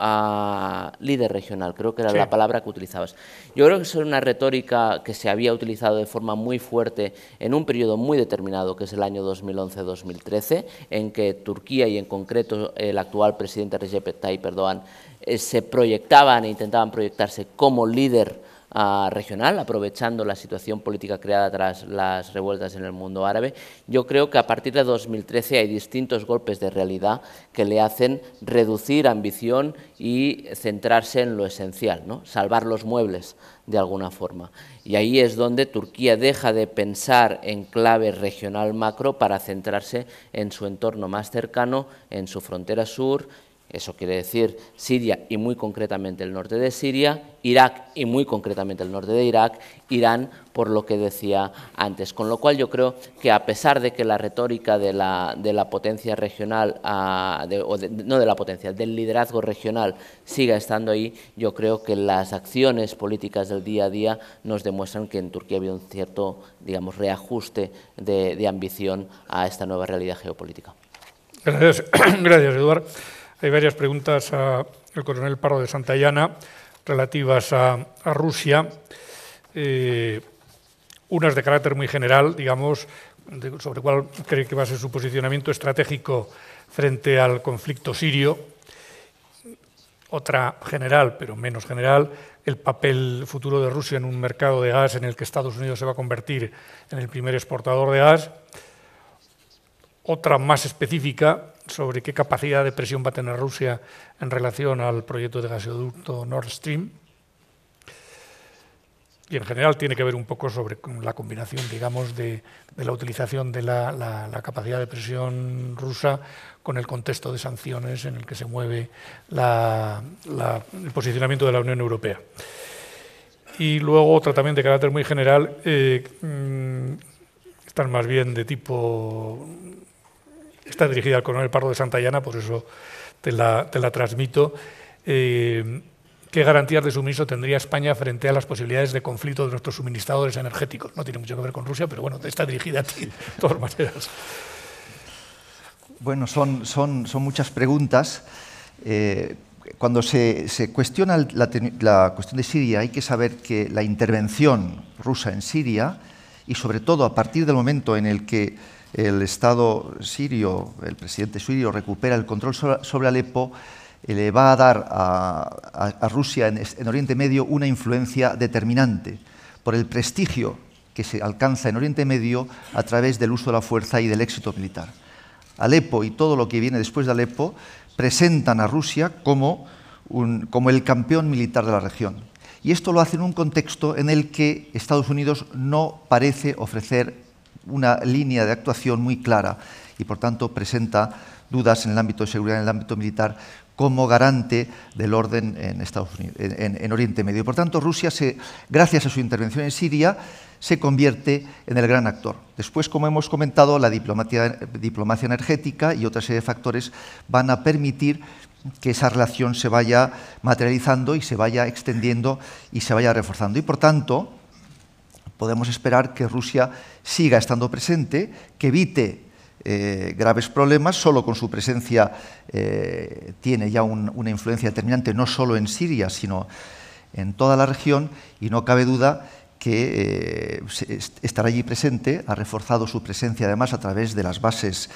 líder regional, creo que era la palabra que utilizabas. Yo creo que eso es una retórica que se había utilizado de forma muy fuerte en un periodo muy determinado, que es el año 2011-2013, en que Turquía y en concreto el actual presidente Recep Tayyip Erdogan eh, se proyectaban e intentaban proyectarse como líder regional, aprovechando la situación política creada tras las revueltas en el mundo árabe, yo creo que a partir de 2013 hay distintos golpes de realidad que le hacen reducir ambición y centrarse en lo esencial, ¿no? salvar los muebles de alguna forma. Y ahí es donde Turquía deja de pensar en clave regional macro para centrarse en su entorno más cercano, en su frontera sur eso quiere decir Siria y muy concretamente el norte de Siria, Irak y muy concretamente el norte de Irak, Irán por lo que decía antes. Con lo cual yo creo que a pesar de que la retórica de la, potencia regional, ah, o no de la potencia, del liderazgo regional siga estando ahí, yo creo que las acciones políticas del día a día nos demuestran que en Turquía había un cierto, digamos, reajuste de, ambición a esta nueva realidad geopolítica. Gracias, gracias Eduardo. Hay varias preguntas al coronel Parro de Santayana relativas a, Rusia. Eh, unas de carácter muy general, digamos, sobre cuál cree que va a ser su posicionamiento estratégico frente al conflicto sirio. Otra general, pero menos general, el papel futuro de Rusia en un mercado de gas en el que Estados Unidos se va a convertir en el primer exportador de gas. Otra más específica, sobre qué capacidad de presión va a tener Rusia en relación al proyecto de gasoducto Nord Stream. Y en general tiene que ver un poco sobre la combinación, digamos, de, la utilización de la, capacidad de presión rusa con el contexto de sanciones en el que se mueve el posicionamiento de la Unión Europea. Y luego otra también de carácter muy general, eh, mm, están más bien de tipo está dirigida al coronel Pardo de Santa Santayana, por eso te la, transmito. Eh, ¿Qué garantías de suministro tendría España frente a las posibilidades de conflicto de nuestros suministradores energéticos? No tiene mucho que ver con Rusia, pero bueno, está dirigida a ti, de todas maneras. Bueno, son, son, son muchas preguntas. Eh, cuando se, se cuestiona la, la, cuestión de Siria, hay que saber que la intervención rusa en Siria, y sobre todo a partir del momento en el que el Estado sirio, el presidente sirio, recupera el control sobre Alepo, eh, le va a dar a, Rusia en, Oriente Medio una influencia determinante por el prestigio que se alcanza en Oriente Medio a través del uso de la fuerza y del éxito militar. Alepo y todo lo que viene después de Alepo presentan a Rusia como, como el campeón militar de la región. Y esto lo hace en un contexto en el que Estados Unidos no parece ofrecer una línea de actuación muy clara y, por tanto, presenta dudas en el ámbito de seguridad, en el ámbito militar, como garante del orden en, Oriente Medio. Por tanto, Rusia, gracias a su intervención en Siria, se convierte en el gran actor. Después, como hemos comentado, la diplomacia, diplomacia energética y otra serie de factores van a permitir que esa relación se vaya materializando y se vaya extendiendo y se vaya reforzando. Y por tanto, podemos esperar que Rusia siga estando presente, que evite eh, graves problemas, solo con su presencia eh, tiene ya una influencia determinante no solo en Siria, sino en toda la región, y no cabe duda que eh, estar estará allí presente, ha reforzado su presencia además a través de las bases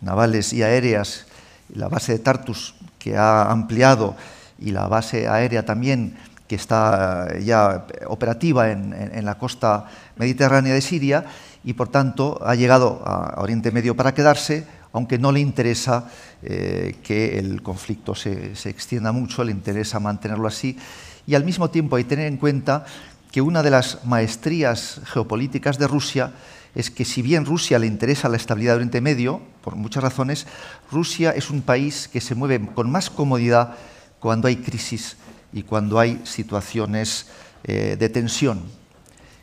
navales y aéreas, la base de Tartus que ha ampliado y la base aérea también que está eh, ya operativa en, la costa mediterránea de Siria y, por tanto, ha llegado a Oriente Medio para quedarse, aunque no le interesa eh, que el conflicto se, se, extienda mucho, le interesa mantenerlo así. Y al mismo tiempo hay que tener en cuenta que una de las maestrías geopolíticas de Rusia es que si bien Rusia le interesa la estabilidad de Oriente Medio, por muchas razones, Rusia es un país que se mueve con más comodidad cuando hay crisis y cuando hay situaciones eh, de tensión.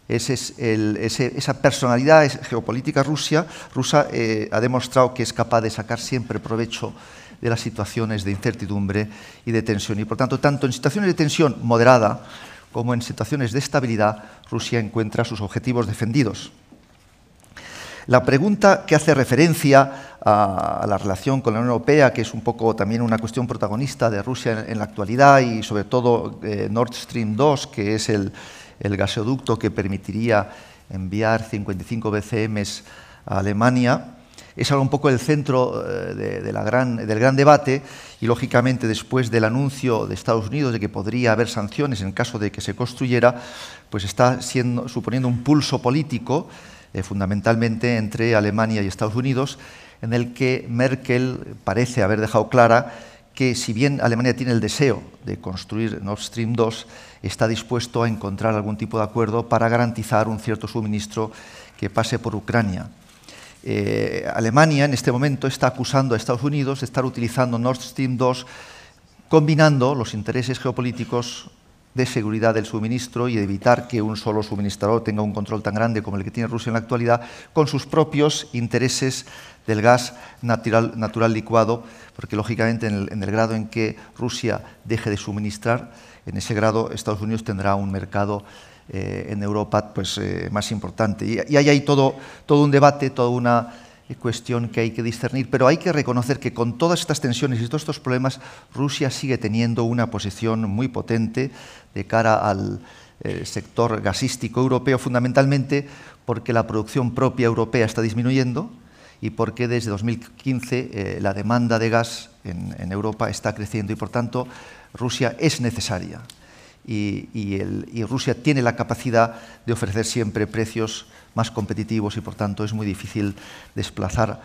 esa personalidad geopolítica rusa eh, ha demostrado que es capaz de sacar siempre provecho de las situaciones de incertidumbre y de tensión. Y por tanto, tanto en situaciones de tensión moderada como en situaciones de estabilidad, Rusia encuentra sus objetivos defendidos. La pregunta que hace referencia a, la relación con la Unión Europea, que es un poco también una cuestión protagonista de Rusia en, la actualidad y sobre todo eh, Nord Stream 2, que es el, gasoducto que permitiría enviar 55 BCMs a Alemania, es ahora un poco el centro eh, del gran debate y, lógicamente, después del anuncio de Estados Unidos de que podría haber sanciones en caso de que se construyera, pues está siendo, suponiendo un pulso político eh, fundamentalmente entre Alemania y Estados Unidos, en el que Merkel parece haber dejado clara que si bien Alemania tiene el deseo de construir Nord Stream 2, está dispuesto a encontrar algún tipo de acuerdo para garantizar un cierto suministro que pase por Ucrania. Eh, Alemania en este momento está acusando a Estados Unidos de estar utilizando Nord Stream 2 combinando los intereses geopolíticos de seguridad del suministro y de evitar que un solo suministrador tenga un control tan grande como el que tiene Rusia en la actualidad, con sus propios intereses del gas natural, natural licuado, porque lógicamente en el, grado en que Rusia deje de suministrar, en ese grado Estados Unidos tendrá un mercado eh, en Europa pues, eh, más importante. Y, y ahí hay todo, todo un debate, toda una cuestión que hay que discernir, pero hay que reconocer que con todas estas tensiones y todos estos problemas, Rusia sigue teniendo una posición muy potente de cara al eh, sector gasístico europeo, fundamentalmente porque la producción propia europea está disminuyendo y porque desde 2015 eh, la demanda de gas en, Europa está creciendo y por tanto Rusia es necesaria y, y Rusia tiene la capacidad de ofrecer siempre precios más competitivos y por tanto es muy difícil desplazar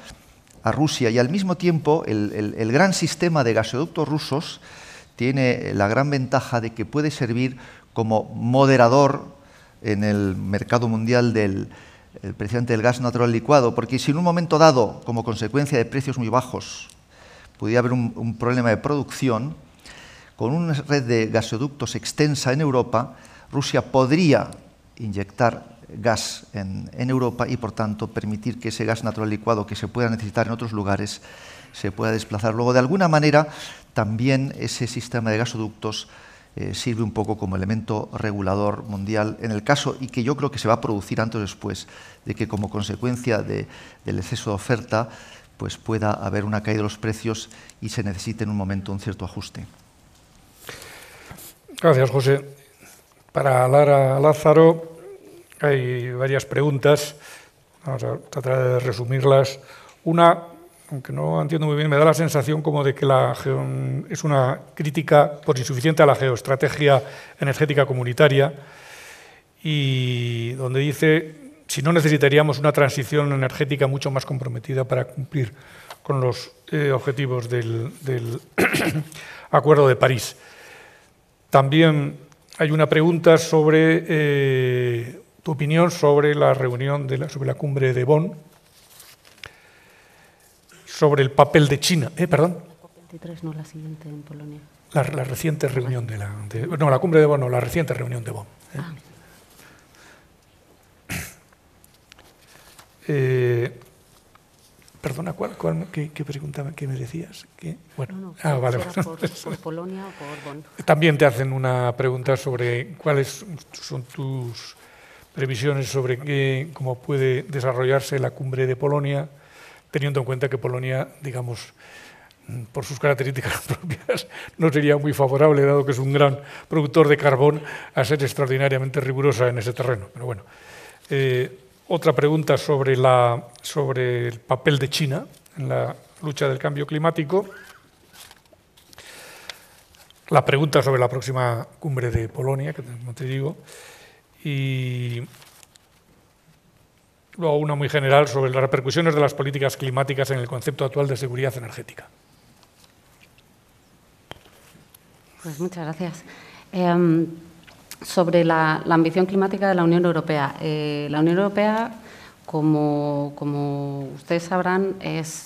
a Rusia. Y al mismo tiempo el, gran sistema de gasoductos rusos tiene la gran ventaja de que puede servir como moderador en el mercado mundial del, el eh, del gas natural licuado, porque si en un momento dado, como consecuencia de precios muy bajos, pudiera haber un, un, problema de producción, con una red de gasoductos extensa en Europa, Rusia podría inyectar gas en, Europa y, por tanto, permitir que ese gas natural licuado que se pueda necesitar en otros lugares se pueda desplazar. Luego, de alguna manera, también ese sistema de gasoductos eh, sirve un poco como elemento regulador mundial en el caso, y que yo creo que se va a producir antes o después, de que como consecuencia del exceso de oferta pues pueda haber una caída de los precios y se necesite en un momento un cierto ajuste. Gracias, José. Para Lara Lázaro, hay varias preguntas, vamos a tratar de resumirlas. Una, aunque no entiendo muy bien, me da la sensación como de que la, es una crítica por insuficiente a la geoestrategia energética comunitaria y donde dice si no necesitaríamos una transición energética mucho más comprometida para cumplir con los eh, objetivos del, Acuerdo de París. También hay una pregunta sobre eh, tu opinión sobre la reunión, de la, sobre la cumbre de Bonn, sobre el papel de China, eh, perdón. la La, reciente reunión de la... no, la cumbre de Bonn, no, la reciente reunión de Bonn. Eh. Ah. Eh, perdona, ¿cuál, qué, qué, qué me decías? ¿Qué? Bueno, ah, vale. por, Polonia o por Bonn. También te hacen una pregunta sobre cuáles son tus previsiones sobre cómo puede desarrollarse la cumbre de Polonia, teniendo en cuenta que Polonia, digamos, mm, por sus características propias, no sería muy favorable, dado que es un gran productor de carbón, a ser extraordinariamente rigurosa en ese terreno. Pero bueno, eh, otra pregunta sobre, la, sobre el papel de China en la lucha del cambio climático. La pregunta sobre la próxima cumbre de Polonia, que no te digo y luego una muy general sobre las repercusiones de las políticas climáticas en el concepto actual de seguridad energética. Pues muchas gracias. Em, sobre la, ambición climática de la Unión Europea. Eh, la Unión Europea, como, ustedes sabrán,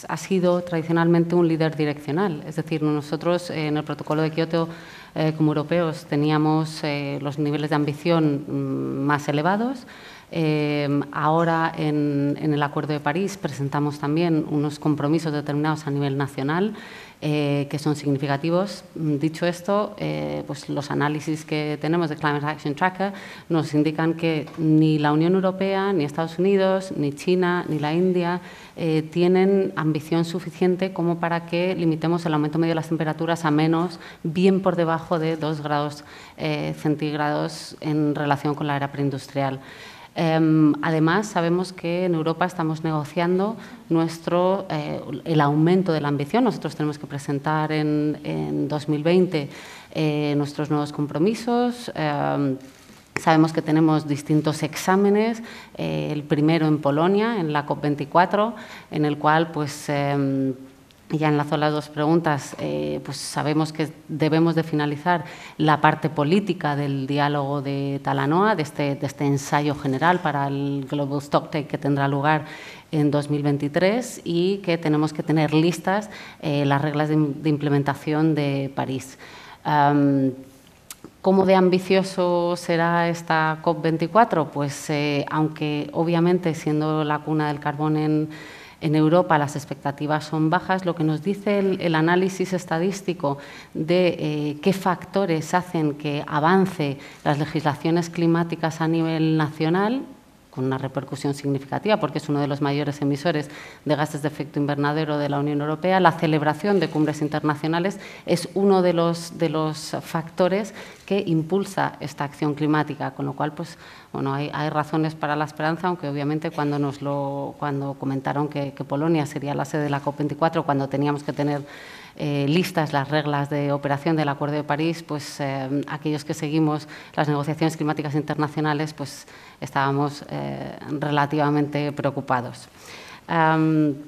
ha sido tradicionalmente un líder direccional. Es decir, nosotros en el protocolo de Kioto eh, como europeos teníamos eh, los niveles de ambición mm, más elevados. Eh, ahora en, el Acuerdo de París presentamos también unos compromisos determinados a nivel nacional eh, que son significativos. Mm, dicho esto, eh, pues los análisis que tenemos de Climate Action Tracker nos indican que ni la Unión Europea, ni Estados Unidos, ni China, ni la India eh, tienen ambición suficiente como para que limitemos el aumento medio de las temperaturas a menos, bien por debajo de 2 grados centígrados en relación con la era preindustrial. Em, además, sabemos que en Europa estamos negociando nuestro, eh, el aumento de la ambición. Nosotros tenemos que presentar en, 2020 eh, nuestros nuevos compromisos. Em, sabemos que tenemos distintos exámenes, eh, el primero en Polonia, en la COP24, en el cual pues, em, ya enlazo las dos preguntas, eh, pues sabemos que debemos de finalizar la parte política del diálogo de Talanoa, de este, este ensayo general para el Global Stocktake que tendrá lugar en 2023 y que tenemos que tener listas eh, las reglas de, implementación de París. ¿Cómo de ambicioso será esta COP24? Pues eh, aunque obviamente siendo la cuna del carbón en en Europa las expectativas son bajas. Lo que nos dice el, análisis estadístico de eh, qué factores hacen que avance las legislaciones climáticas a nivel nacional con una repercusión significativa porque es uno de los mayores emisores de gases de efecto invernadero de la Unión Europea. La celebración de cumbres internacionales es uno de los, de los factores que impulsa esta acción climática, con lo cual pues, bueno, hay, razones para la esperanza, aunque obviamente cuando, nos lo, cuando comentaron que Polonia sería la sede de la COP24, cuando teníamos que tener eh, listas las reglas de operación del Acuerdo de París, pues eh, aquellos que seguimos las negociaciones climáticas internacionales, pues estábamos eh, relativamente preocupados. en,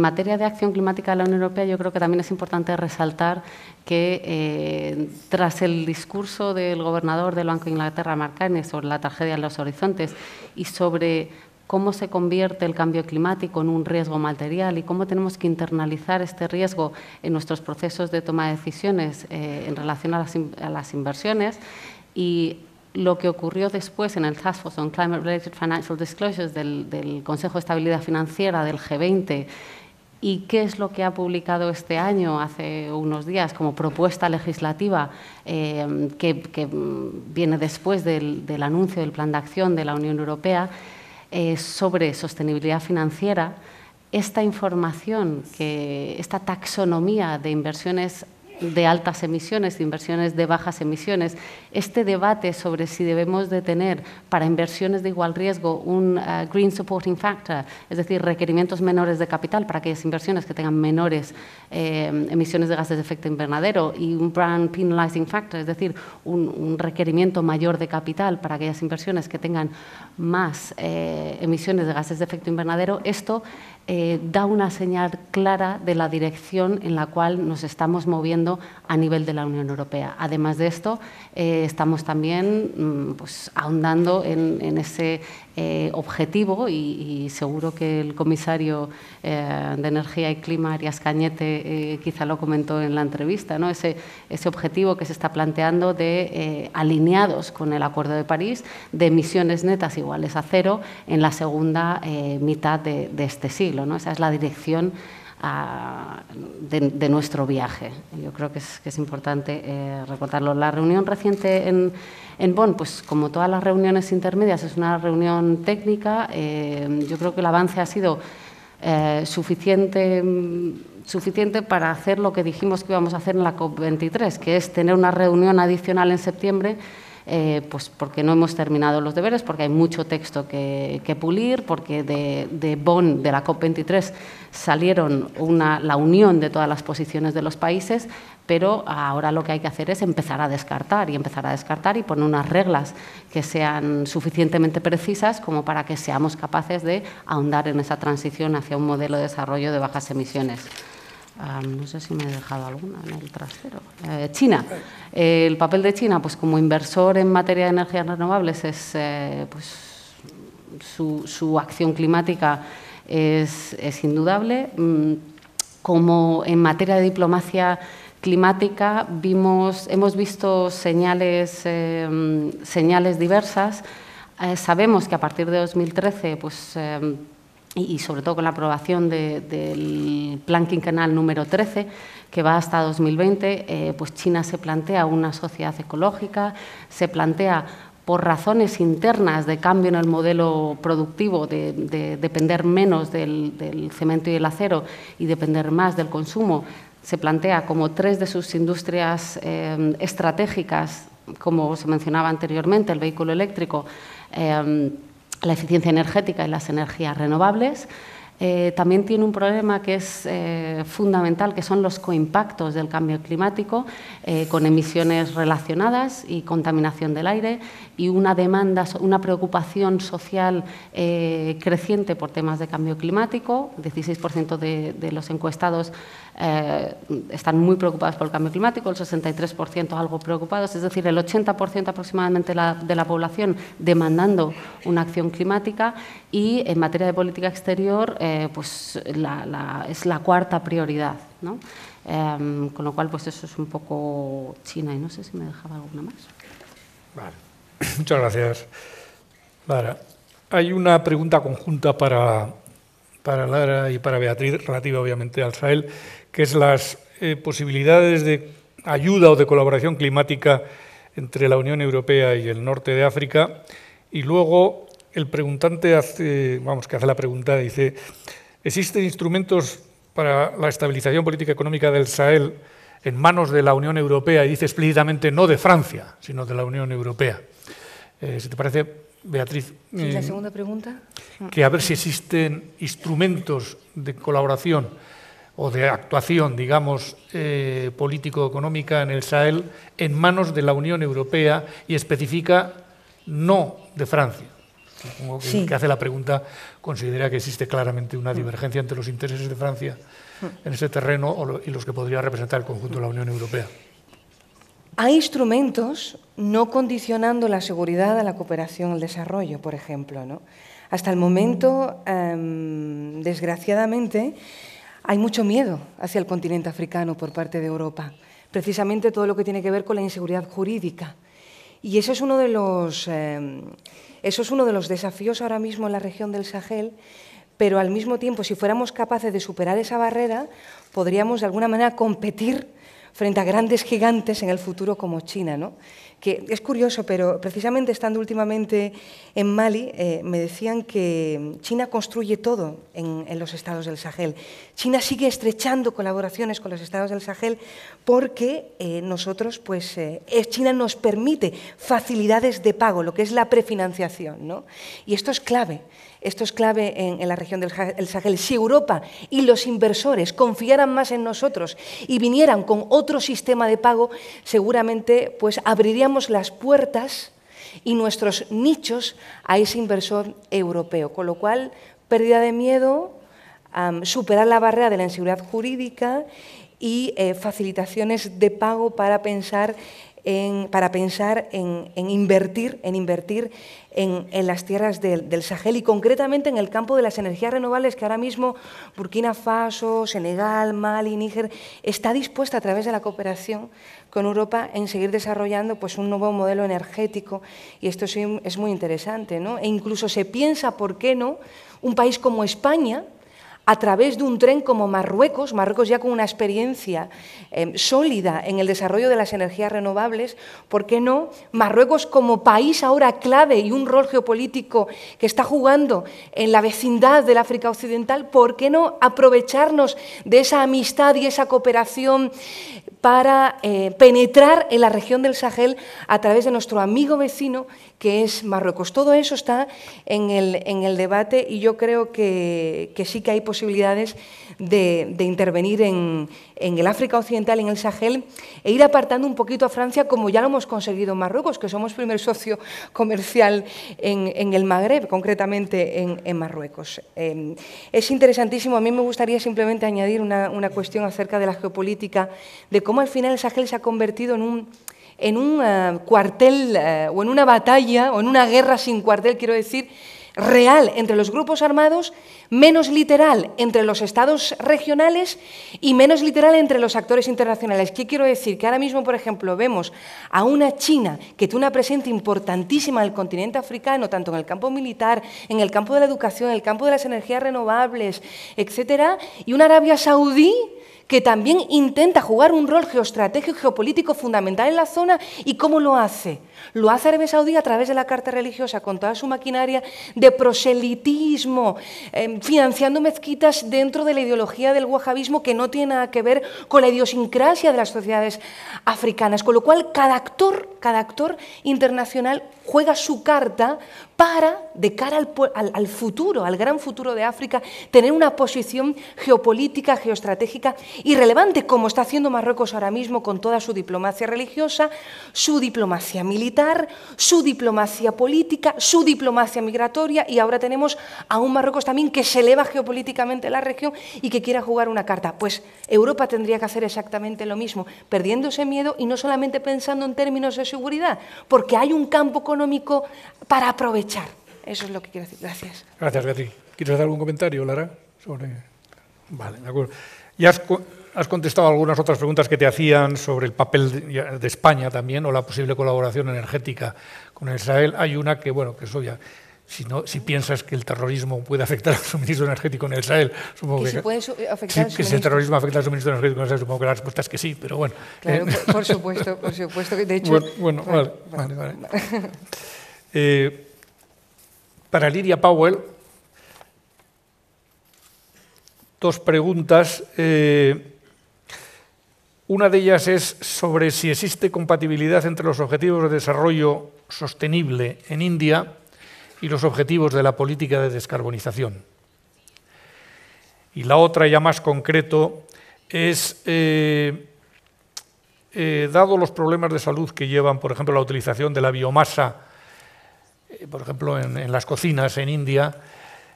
materia de acción climática de la Unión Europea, yo creo que también es importante resaltar que tras el discurso del gobernador del Banco de Inglaterra, Mark Carney, sobre la tragedia en los horizontes y sobre cómo se convierte el cambio climático en un riesgo material y cómo tenemos que internalizar este riesgo en nuestros procesos de toma de decisiones eh, en relación a las, inversiones. Y lo que ocurrió después en el Task Force on Climate Related Financial Disclosures del, Consejo de Estabilidad Financiera del G20 y qué es lo que ha publicado este año, hace unos días, como propuesta legislativa eh, que, viene después del anuncio del plan de acción de la Unión Europea eh, sobre sostenibilidad financiera, esta información, que, esta taxonomía de inversiones de altas emisiones, inversiones de bajas emisiones. Este debate sobre si debemos de tener para inversiones de igual riesgo un eh, green supporting factor, es decir, requerimientos menores de capital para aquellas inversiones que tengan menores eh, emisiones de gases de efecto invernadero y un brand penalizing factor, es decir, un, requerimiento mayor de capital para aquellas inversiones que tengan más eh, emisiones de gases de efecto invernadero. Esto eh, da una señal clara de la dirección en la cual nos estamos moviendo a nivel de la Unión Europea. Además de esto, eh, estamos también mm, pues, ahondando en, ese eh, objetivo y, seguro que el comisario eh, de Energía y Clima, Arias Cañete, eh, quizá lo comentó en la entrevista, ¿no? ese, ese objetivo que se está planteando de alineados con el Acuerdo de París de emisiones netas iguales a cero en la segunda mitad de, este siglo. ¿no? Esa es la dirección ah, de, nuestro viaje. Yo creo que es, que es importante recordarlo. La reunión reciente en en Bonn, pues como todas las reuniones intermedias, es una reunión técnica. Eh, yo creo que el avance ha sido eh, suficiente, mm, suficiente para hacer lo que dijimos que íbamos a hacer en la COP23, que es tener una reunión adicional en septiembre eh, pues porque no hemos terminado los deberes, porque hay mucho texto que, pulir, porque de, Bonn, de la COP23, salieron la unión de todas las posiciones de los países, pero ahora lo que hay que hacer es empezar a descartar y empezar a descartar y poner unas reglas que sean suficientemente precisas como para que seamos capaces de ahondar en esa transición hacia un modelo de desarrollo de bajas emisiones. Ah, no sé si me he dejado alguna en el trasero. Eh, China. Eh, el papel de China, pues como inversor en materia de energías renovables, es eh, pues, su, acción climática es, indudable. Mm, como en materia de diplomacia climática vimos, hemos visto señales, mm, señales diversas. sabemos que a partir de 2013, pues em, y sobre todo con la aprobación del plan quinquenal número 13, que va hasta 2020, eh, pues China se plantea una sociedad ecológica, se plantea por razones internas de cambio en el modelo productivo, de, depender menos del, cemento y el acero y depender más del consumo, se plantea como tres de sus industrias eh, estratégicas, como se mencionaba anteriormente, el vehículo eléctrico, eh, la eficiencia energética y las energías renovables. Eh, también tiene un problema que es eh, fundamental, que son los coimpactos del cambio climático, eh, con emisiones relacionadas y contaminación del aire y una demanda, una preocupación social eh, creciente por temas de cambio climático. 16% de, de, los encuestados eh, están muy preocupados por el cambio climático, el 63% algo preocupados, es decir, el 80% aproximadamente de la población demandando una acción climática y en materia de política exterior eh, pues es la cuarta prioridad. ¿no? Em, con lo cual, pues eso es un poco China y no sé si me dejaba alguna más. Vale. Muchas gracias, Lara. Hay una pregunta conjunta para, para Lara y para Beatriz, relativa obviamente al Sahel, que es las eh, posibilidades de ayuda o de colaboración climática entre la Unión Europea y el norte de África. Y luego el preguntante hace, vamos, que hace la pregunta, dice, ¿existen instrumentos para la estabilización política económica del Sahel? en manos de la Unión Europea y dice explícitamente no de Francia, sino de la Unión Europea. Eh, si te parece, Beatriz. la eh, segunda pregunta. Que a ver si existen instrumentos de colaboración o de actuación, digamos, eh, político-económica en el Sahel en manos de la Unión Europea y especifica no de Francia. Supongo que el que hace la pregunta considera que existe claramente una mm. divergencia entre los intereses de Francia mm. en ese terreno y los que podría representar el conjunto de la Unión Europea. Hay instrumentos no condicionando la seguridad a la cooperación al desarrollo, por ejemplo. ¿no? Hasta el momento, em, desgraciadamente, hay mucho miedo hacia el continente africano por parte de Europa. Precisamente todo lo que tiene que ver con la inseguridad jurídica y eso es uno de los, eh, eso es uno de los desafíos ahora mismo en la región del Sahel, pero al mismo tiempo, si fuéramos capaces de superar esa barrera, podríamos de alguna manera competir frente a grandes gigantes en el futuro como China. ¿no? que es curioso, pero precisamente estando últimamente en Mali, eh, me decían que China construye todo en, los estados del Sahel. China sigue estrechando colaboraciones con los estados del Sahel porque eh, nosotros, pues, eh, China nos permite facilidades de pago, lo que es la prefinanciación, ¿no? Y esto es clave. Esto es clave en, la región del Sahel. Si Europa y los inversores confiaran más en nosotros y vinieran con otro sistema de pago, seguramente pues, abriríamos las puertas y nuestros nichos a ese inversor europeo. Con lo cual, pérdida de miedo, superar la barrera de la inseguridad jurídica y eh, facilitaciones de pago para pensar en, para pensar en, invertir, en invertir en, las tierras del, Sahel y concretamente en el campo de las energías renovables que ahora mismo Burkina Faso, Senegal, Mali, Níger está dispuesta a través de la cooperación con Europa en seguir desarrollando pues, un nuevo modelo energético y esto es muy interesante. ¿no? E incluso se piensa, ¿por qué no?, un país como España a través de un tren como Marruecos, Marruecos ya con una experiencia eh, sólida en el desarrollo de las energías renovables, ¿por qué no? Marruecos como país ahora clave y un rol geopolítico que está jugando en la vecindad del África Occidental, ¿por qué no aprovecharnos de esa amistad y esa cooperación para eh, penetrar en la región del Sahel a través de nuestro amigo vecino que es Marruecos. Todo eso está en el, debate y yo creo que, sí que hay posibilidades de, intervenir en, el África Occidental, en el Sahel, e ir apartando un poquito a Francia como ya lo hemos conseguido en Marruecos, que somos primer socio comercial en, el Magreb, concretamente en, Marruecos. Eh, es interesantísimo, a mí me gustaría simplemente añadir una, una cuestión acerca de la geopolítica, de cómo al final el Sahel se ha convertido en un en un eh, cuartel eh, o en una batalla o en una guerra sin cuartel, quiero decir, real entre los grupos armados, menos literal entre los estados regionales y menos literal entre los actores internacionales. ¿Qué quiero decir? Que ahora mismo, por ejemplo, vemos a una China que tiene una presencia importantísima en el continente africano, tanto en el campo militar, en el campo de la educación, en el campo de las energías renovables, etcétera, y una Arabia Saudí que también intenta jugar un rol geoestratégico y geopolítico fundamental en la zona. ¿Y cómo lo hace? Lo hace Arabia Saudí a través de la Carta Religiosa, con toda su maquinaria de proselitismo, em, financiando mezquitas dentro de la ideología del wahabismo que no tiene nada que ver con la idiosincrasia de las sociedades africanas. Con lo cual, cada actor, cada actor internacional juega su carta para, de cara al, futuro, al gran futuro de África, tener una posición geopolítica, geoestratégica y relevante, como está haciendo Marruecos ahora mismo con toda su diplomacia religiosa, su diplomacia militar, su diplomacia política, su diplomacia migratoria, y ahora tenemos a un Marruecos también que se eleva geopolíticamente la región y que quiera jugar una carta. Pues Europa tendría que hacer exactamente lo mismo, perdiéndose miedo y no solamente pensando en términos de seguridad, porque hay un campo económico para aprovechar eso es lo que quiero decir. Gracias. Gracias, Beatriz. ¿Quieres hacer algún comentario, Lara? Sobre... Vale, de acuerdo. Ya has, contestado algunas otras preguntas que te hacían sobre el papel de, España también o la posible colaboración energética con Israel. Hay una que, bueno, que eso ya... Si, no, si piensas que el terrorismo puede afectar al suministro energético en Israel, supongo que... si el terrorismo afecta al suministro energético en Israel, supongo que la respuesta es que sí, pero bueno. Claro, eh. por, supuesto, por supuesto. De hecho... Bueno, vale, vale, eh, para Lidia Powell, dos preguntas. Eh, una de ellas es sobre si existe compatibilidad entre los objetivos de desarrollo sostenible en India y los objetivos de la política de descarbonización. Y la otra, ya más concreto, es, eh, eh, dado los problemas de salud que llevan, por ejemplo, la utilización de la biomasa eh, por ejemplo, en, las cocinas en India,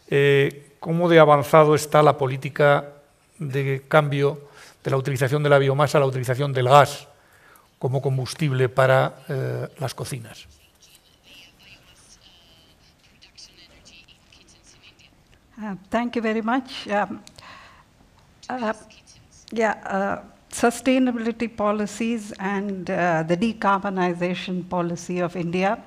eh, cómo de avanzado está la política de cambio de la utilización de la biomasa a la utilización del gas como combustible para eh, las cocinas. Uh, thank you very much. Um, uh, yeah, uh, sustainability policies and the decarbonization policy of India.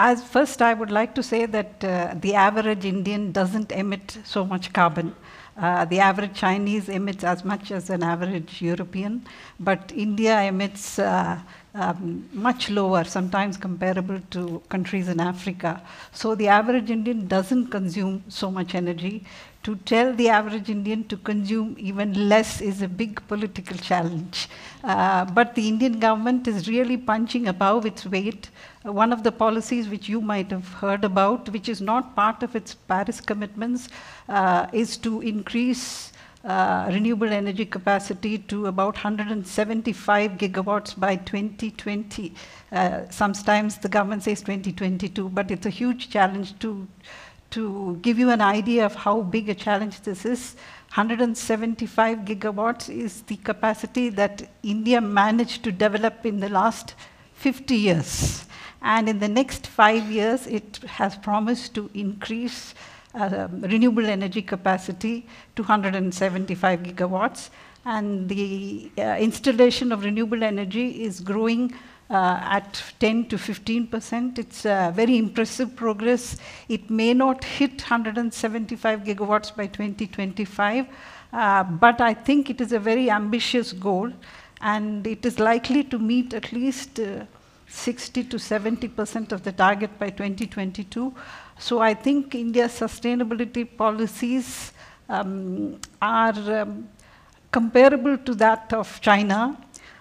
As first, I would like to say that uh, the average Indian doesn't emit so much carbon. Uh, the average Chinese emits as much as an average European, but India emits uh, um, much lower, sometimes comparable to countries in Africa. So the average Indian doesn't consume so much energy. To tell the average Indian to consume even less is a big political challenge. Uh, but the Indian government is really punching above its weight. Uh, one of the policies which you might have heard about, which is not part of its Paris commitments, uh, is to increase uh, renewable energy capacity to about 175 gigawatts by 2020. Uh, sometimes the government says 2022, but it's a huge challenge to, to give you an idea of how big a challenge this is. 175 gigawatts is the capacity that India managed to develop in the last 50 years. And in the next five years, it has promised to increase uh, renewable energy capacity, 275 gigawatts, and the uh, installation of renewable energy is growing uh, at 10 to 15 percent. It's a very impressive progress. It may not hit 175 gigawatts by 2025, uh, but I think it is a very ambitious goal, and it is likely to meet at least uh, 60 to 70 percent of the target by 2022. So I think India's sustainability policies um, are um, comparable to that of China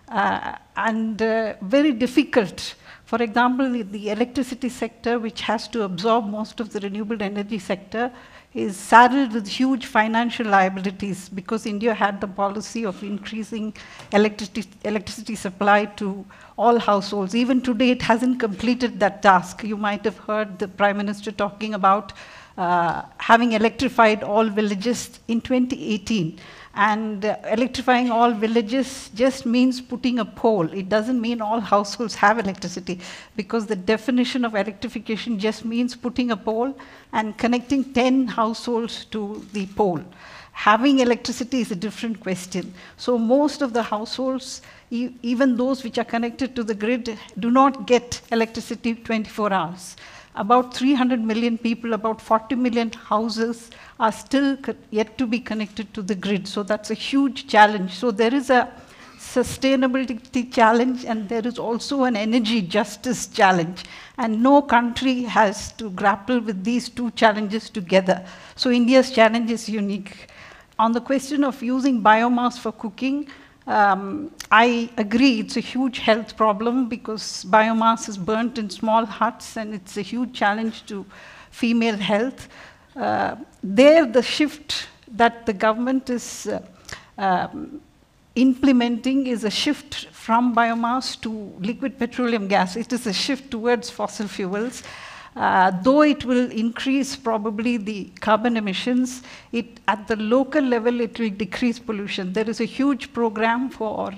uh, and uh, very difficult. For example, the electricity sector, which has to absorb most of the renewable energy sector, is saddled with huge financial liabilities because India had the policy of increasing electricity, electricity supply to all households. Even today, it hasn't completed that task. You might have heard the Prime Minister talking about uh, having electrified all villages in 2018. And uh, electrifying all villages just means putting a pole. It doesn't mean all households have electricity because the definition of electrification just means putting a pole and connecting 10 households to the pole. Having electricity is a different question. So most of the households even those which are connected to the grid do not get electricity 24 hours. About 300 million people, about 40 million houses are still yet to be connected to the grid. So that's a huge challenge. So there is a sustainability challenge and there is also an energy justice challenge. And no country has to grapple with these two challenges together. So India's challenge is unique. On the question of using biomass for cooking, um, I agree it's a huge health problem because biomass is burnt in small huts and it's a huge challenge to female health. Uh, there, the shift that the government is uh, um, implementing is a shift from biomass to liquid petroleum gas. It is a shift towards fossil fuels. Uh, though it will increase probably the carbon emissions, it, at the local level it will decrease pollution. There is a huge program for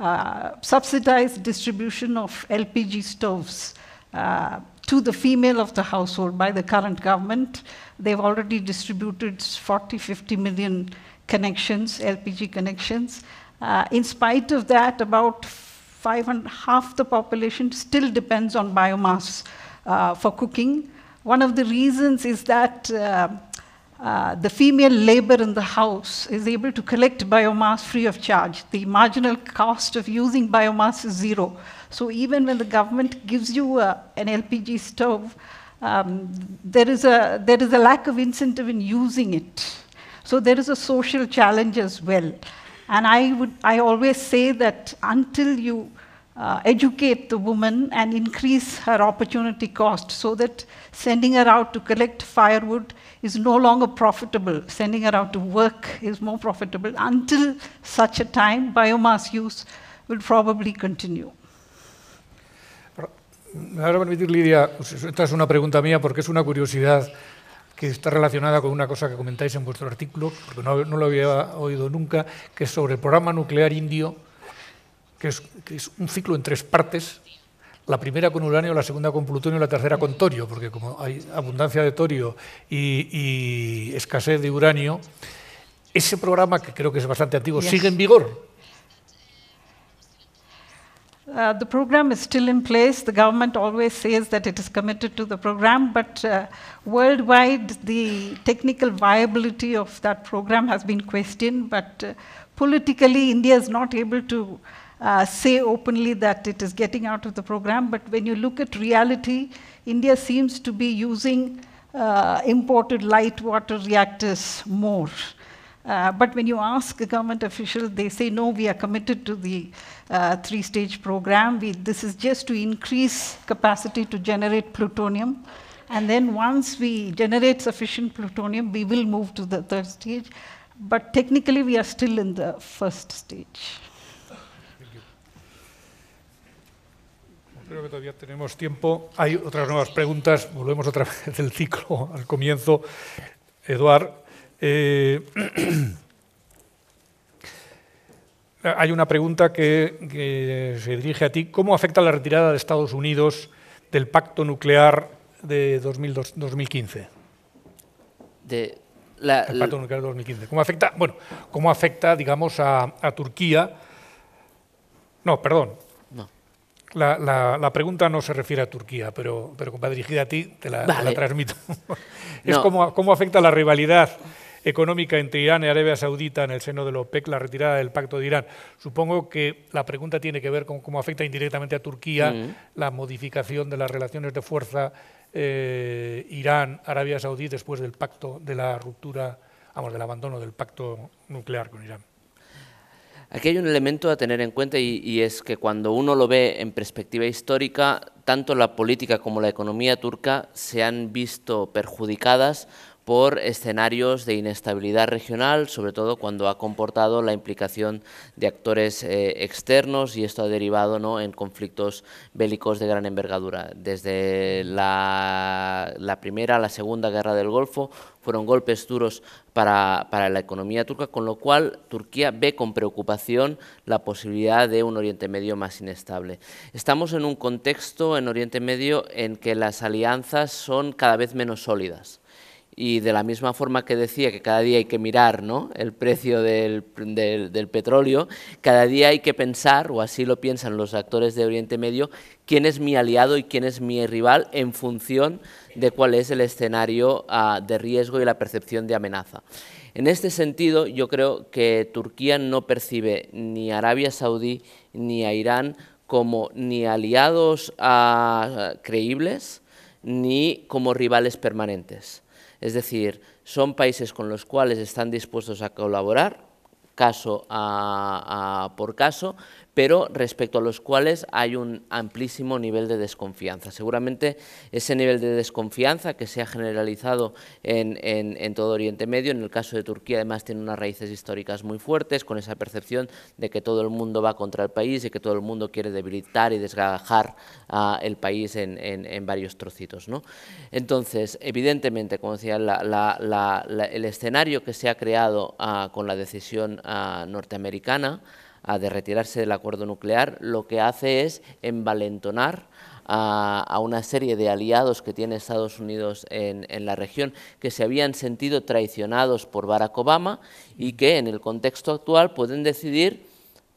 uh, subsidized distribution of LPG stoves uh, to the female of the household by the current government. They've already distributed 40, 50 million connections, LPG connections. Uh, in spite of that, about half the population still depends on biomass uh, for cooking. One of the reasons is that uh, uh, the female labor in the house is able to collect biomass free of charge. The marginal cost of using biomass is zero. So even when the government gives you uh, an LPG stove, um, there, is a, there is a lack of incentive in using it. So there is a social challenge as well. And I, would, I always say that until you uh, educate the woman and increase her opportunity cost so that sending her out to collect firewood is no longer profitable. Sending her out to work is more profitable. Until such a time, biomass use will probably continue. Me van a permitir, Lidia, esta es una pregunta mía porque es una curiosidad que está relacionada con una cosa que comentáis en vuestro artículo, porque no, no lo había oído nunca, que es sobre el programa nuclear indio que es, que es un ciclo en tres partes, la primera con uranio, la segunda con plutonio y la tercera con torio, porque como hay abundancia de torio y, y escasez de uranio, ese programa, que creo que es bastante antiguo, sigue en vigor. Uh, the program is still in place. The government always says that it is committed to the program, but uh, worldwide the technical viability of that program has been questioned. But uh, politically, India is not able to uh, say openly that it is getting out of the program, but when you look at reality, India seems to be using uh, imported light water reactors more. Uh, but when you ask a government official, they say, no, we are committed to the uh, three-stage program. We, this is just to increase capacity to generate plutonium. And then once we generate sufficient plutonium, we will move to the third stage. But technically, we are still in the first stage. Creo que todavía tenemos tiempo. Hay otras nuevas preguntas. Volvemos otra vez del ciclo al comienzo. Eduard. Eh, hay una pregunta que, se dirige a ti. ¿Cómo afecta la retirada de Estados Unidos del pacto nuclear de 2015? De 2015. ¿Cómo afecta, bueno, cómo afecta digamos, a Turquía? No, perdón, la, pregunta no se refiere a Turquía, pero, pero va dirigida a ti, te la, transmito. es cómo, afecta la rivalidad económica entre Irán y Arabia Saudita en el seno de la OPEC, la retirada del pacto de Irán. Supongo que la pregunta tiene que ver con cómo afecta indirectamente a Turquía mm. la modificación de las relaciones de fuerza eh, Irán-Arabia Saudí después del pacto, de la ruptura, vamos, del abandono del pacto nuclear con Irán. Aquí hay un elemento a tener en cuenta y, es que cuando uno lo ve en perspectiva histórica, tanto la política como la economía turca se han visto perjudicadas por escenarios de inestabilidad regional, sobre todo cuando ha comportado la implicación de actores eh, externos y esto ha derivado en conflictos bélicos de gran envergadura. Desde la, primera a la segunda guerra del Golfo fueron golpes duros para, para, la economía turca, con lo cual Turquía ve con preocupación la posibilidad de un Oriente Medio más inestable. Estamos en un contexto en Oriente Medio en que las alianzas son cada vez menos sólidas. Y de la misma forma que decía que cada día hay que mirar el precio del, petróleo, cada día hay que pensar, o así lo piensan los actores de Oriente Medio, quién es mi aliado y quién es mi rival en función de cuál es el escenario ah, de riesgo y la percepción de amenaza. En este sentido, yo creo que Turquía no percibe ni Arabia Saudí ni a Irán como ni aliados ah, creíbles ni como rivales permanentes. Es decir, son países con los cuales están dispuestos a colaborar, caso a, por caso, pero respecto a los cuales hay un amplísimo nivel de desconfianza. Seguramente ese nivel de desconfianza que se ha generalizado en, todo Oriente Medio, en el caso de Turquía además tiene unas raíces históricas muy fuertes, con esa percepción de que todo el mundo va contra el país y que todo el mundo quiere debilitar y desgajar el país en, varios trocitos. Entonces, evidentemente, como decía, el escenario que se ha creado ah, con la decisión ah, norteamericana, de retirarse del acuerdo nuclear, lo que hace es envalentonar a, una serie de aliados que tiene Estados Unidos en, la región que se habían sentido traicionados por Barack Obama y que en el contexto actual pueden decidir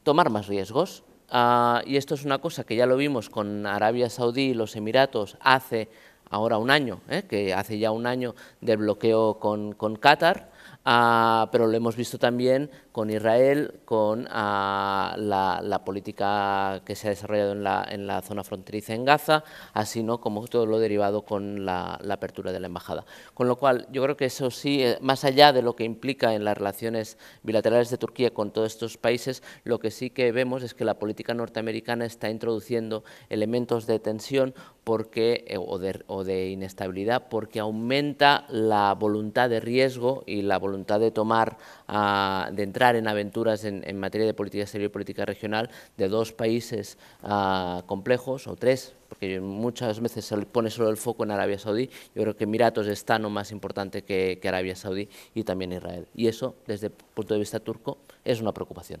tomar más riesgos. Ah, y esto es una cosa que ya lo vimos con Arabia Saudí y los Emiratos hace ahora un año, ¿eh? que hace ya un año del bloqueo con, Qatar, ah, pero lo hemos visto también con Israel, con ah, la, política que se ha desarrollado en la, zona fronteriza en Gaza, así ¿no? como todo lo derivado con la, apertura de la embajada. Con lo cual, yo creo que eso sí, eh, más allá de lo que implica en las relaciones bilaterales de Turquía con todos estos países, lo que sí que vemos es que la política norteamericana está introduciendo elementos de tensión porque, eh, o, de, inestabilidad porque aumenta la voluntad de riesgo y la voluntad de tomar, ah, de entrar en aventuras en, materia de política exterior y política regional de dos países ah, complejos o tres, porque muchas veces se pone solo el foco en Arabia Saudí. Yo creo que Emiratos está tan más importante que, Arabia Saudí y también Israel. Y eso, desde el punto de vista turco, es una preocupación.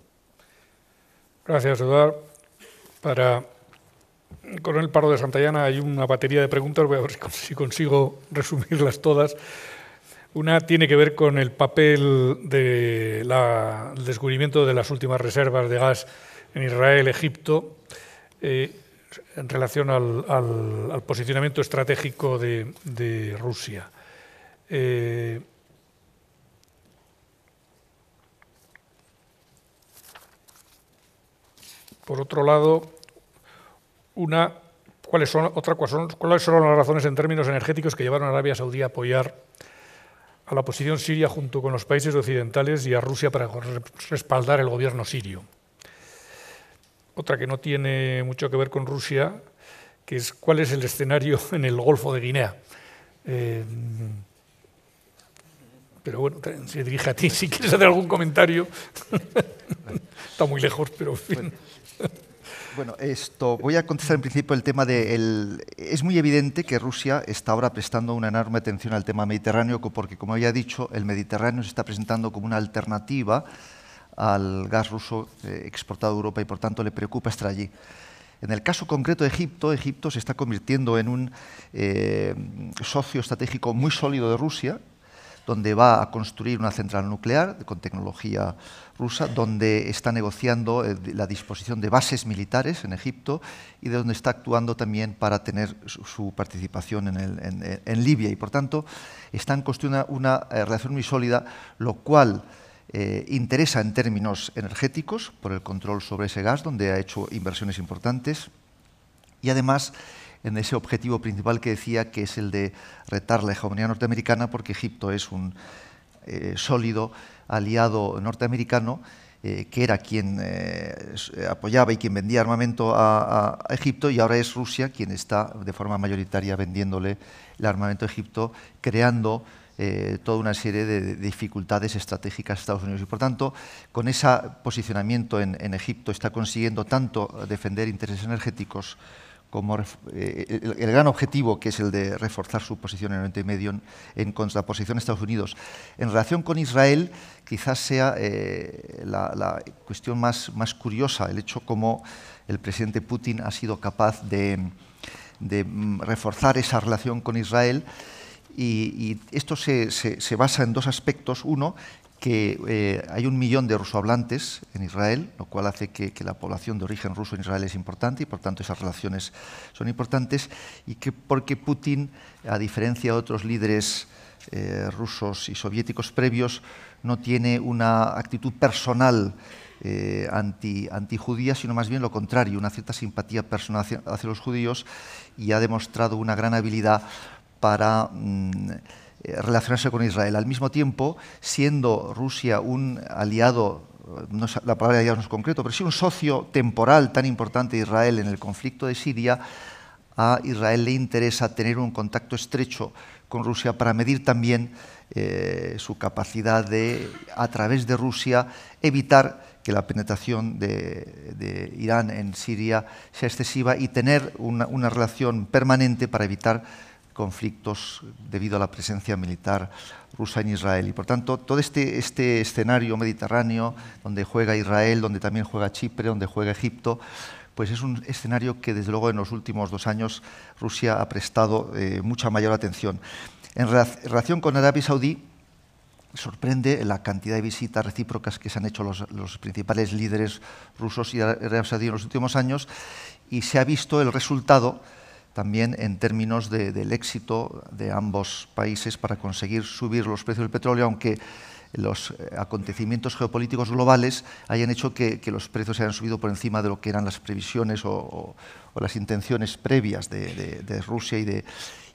Gracias, Eduardo. Para con el paro de Santayana hay una batería de preguntas, voy a ver si consigo resumirlas todas. Una tiene que ver con el papel del descubrimiento de las últimas reservas de gas en Israel, Egipto, eh, en relación al, posicionamiento estratégico de, Rusia. Eh, por otro lado, una, ¿cuáles son, ¿cuáles son las razones en términos energéticos que llevaron a Arabia Saudí a apoyar a la oposición siria junto con los países occidentales y a Rusia para respaldar el gobierno sirio. Otra que no tiene mucho que ver con Rusia, que es cuál es el escenario en el Golfo de Guinea. Eh, pero bueno, se dirige a ti si quieres hacer algún comentario. Está muy lejos, pero en bueno, esto, voy a contestar en principio el tema de... El, es muy evidente que Rusia está ahora prestando una enorme atención al tema mediterráneo porque, como había dicho, el Mediterráneo se está presentando como una alternativa al gas ruso eh, exportado a Europa y, por tanto, le preocupa estar allí. En el caso concreto de Egipto, Egipto se está convirtiendo en un eh, socio estratégico muy sólido de Rusia donde va a construir una central nuclear con tecnología rusa, donde está negociando eh, la disposición de bases militares en Egipto y de donde está actuando también para tener su, participación en, en, Libia. Y por tanto, están construyendo una, una eh, relación muy sólida, lo cual eh, interesa en términos energéticos por el control sobre ese gas, donde ha hecho inversiones importantes. Y además en ese objetivo principal que decía, que es el de retar la hegemonía norteamericana, porque Egipto es un eh, sólido aliado norteamericano, eh, que era quien eh, apoyaba y quien vendía armamento a, Egipto, y ahora es Rusia quien está de forma mayoritaria vendiéndole el armamento a Egipto, creando toda una serie de, dificultades estratégicas a Estados Unidos. Y por tanto, con ese posicionamiento en, Egipto está consiguiendo tanto defender intereses energéticos como eh, el, gran objetivo que es el de reforzar su posición en Oriente Medio en, contraposición a Estados Unidos. En relación con Israel, quizás sea eh, la, cuestión más, más, curiosa, el hecho como el presidente Putin ha sido capaz de, mm, reforzar esa relación con Israel. Y, esto se, se, basa en dos aspectos. Uno, que eh, hay un millón de rusohablantes en Israel, lo cual hace que, la población de origen ruso en Israel es importante y por tanto esas relaciones son importantes, y que porque Putin, a diferencia de otros líderes eh, rusos y soviéticos previos, no tiene una actitud personal eh, anti, antijudía, sino más bien lo contrario, una cierta simpatía personal hacia, los judíos y ha demostrado una gran habilidad para... Mm, eh, relacionarse con Israel. Al mismo tiempo, siendo Rusia un aliado, eh, no la palabra aliado no es concreto, pero sí un socio temporal tan importante de Israel en el conflicto de Siria, a Israel le interesa tener un contacto estrecho con Rusia para medir también eh, su capacidad de, a través de Rusia, evitar que la penetración de, Irán en Siria sea excesiva y tener una relación permanente para evitar conflictos debido a la presencia militar rusa en Israel. Y por tanto, todo este, este escenario mediterráneo, donde juega Israel, donde también juega Chipre, donde juega Egipto, pues es un escenario que desde luego en los últimos dos años Rusia ha prestado eh, mucha mayor atención. En relación con Arabia Saudí, sorprende la cantidad de visitas recíprocas que se han hecho los, los principales líderes rusos y Arabia Saudí en los últimos años y se ha visto el resultado también en términos de, del éxito de ambos países para conseguir subir los precios del petróleo, aunque los eh, acontecimientos geopolíticos globales hayan hecho que, los precios se hayan subido por encima de lo que eran las previsiones o, las intenciones previas de, Rusia y de,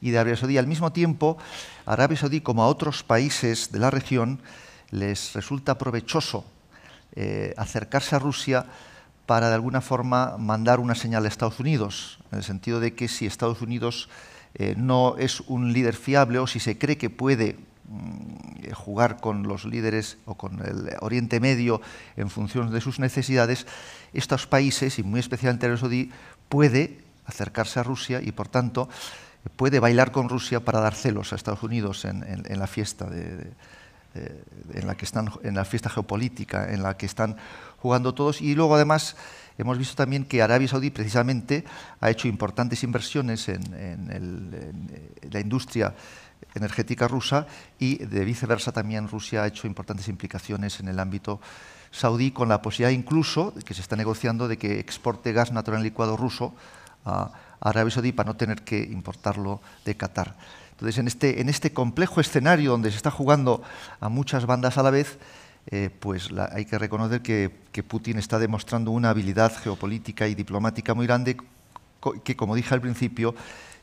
de Arabia Saudí. Al mismo tiempo, Arabia Saudí, como a otros países de la región, les resulta provechoso eh, acercarse a Rusia para de alguna forma mandar una señal a Estados Unidos, en el sentido de que si Estados Unidos eh, no es un líder fiable o si se cree que puede mm, eh, jugar con los líderes o con el Oriente Medio en función de sus necesidades, estos países, y muy especialmente el Saudí, puede acercarse a Rusia y, por tanto, puede bailar con Rusia para dar celos a Estados Unidos en, la fiesta en la que están en la fiesta geopolítica en la que están jugando todos. Y luego, además, hemos visto también que Arabia Saudí, precisamente, ha hecho importantes inversiones en, eh, la industria energética rusa y, de viceversa, también Rusia ha hecho importantes implicaciones en el ámbito saudí con la posibilidad incluso, que se está negociando, de que exporte gas natural licuado ruso a Arabia Saudí para no tener que importarlo de Qatar. Entonces, en este, en este complejo escenario donde se está jugando a muchas bandas a la vez, eh, pues la, hay que reconocer que, Putin está demostrando una habilidad geopolítica y diplomática muy grande que, como dije al principio,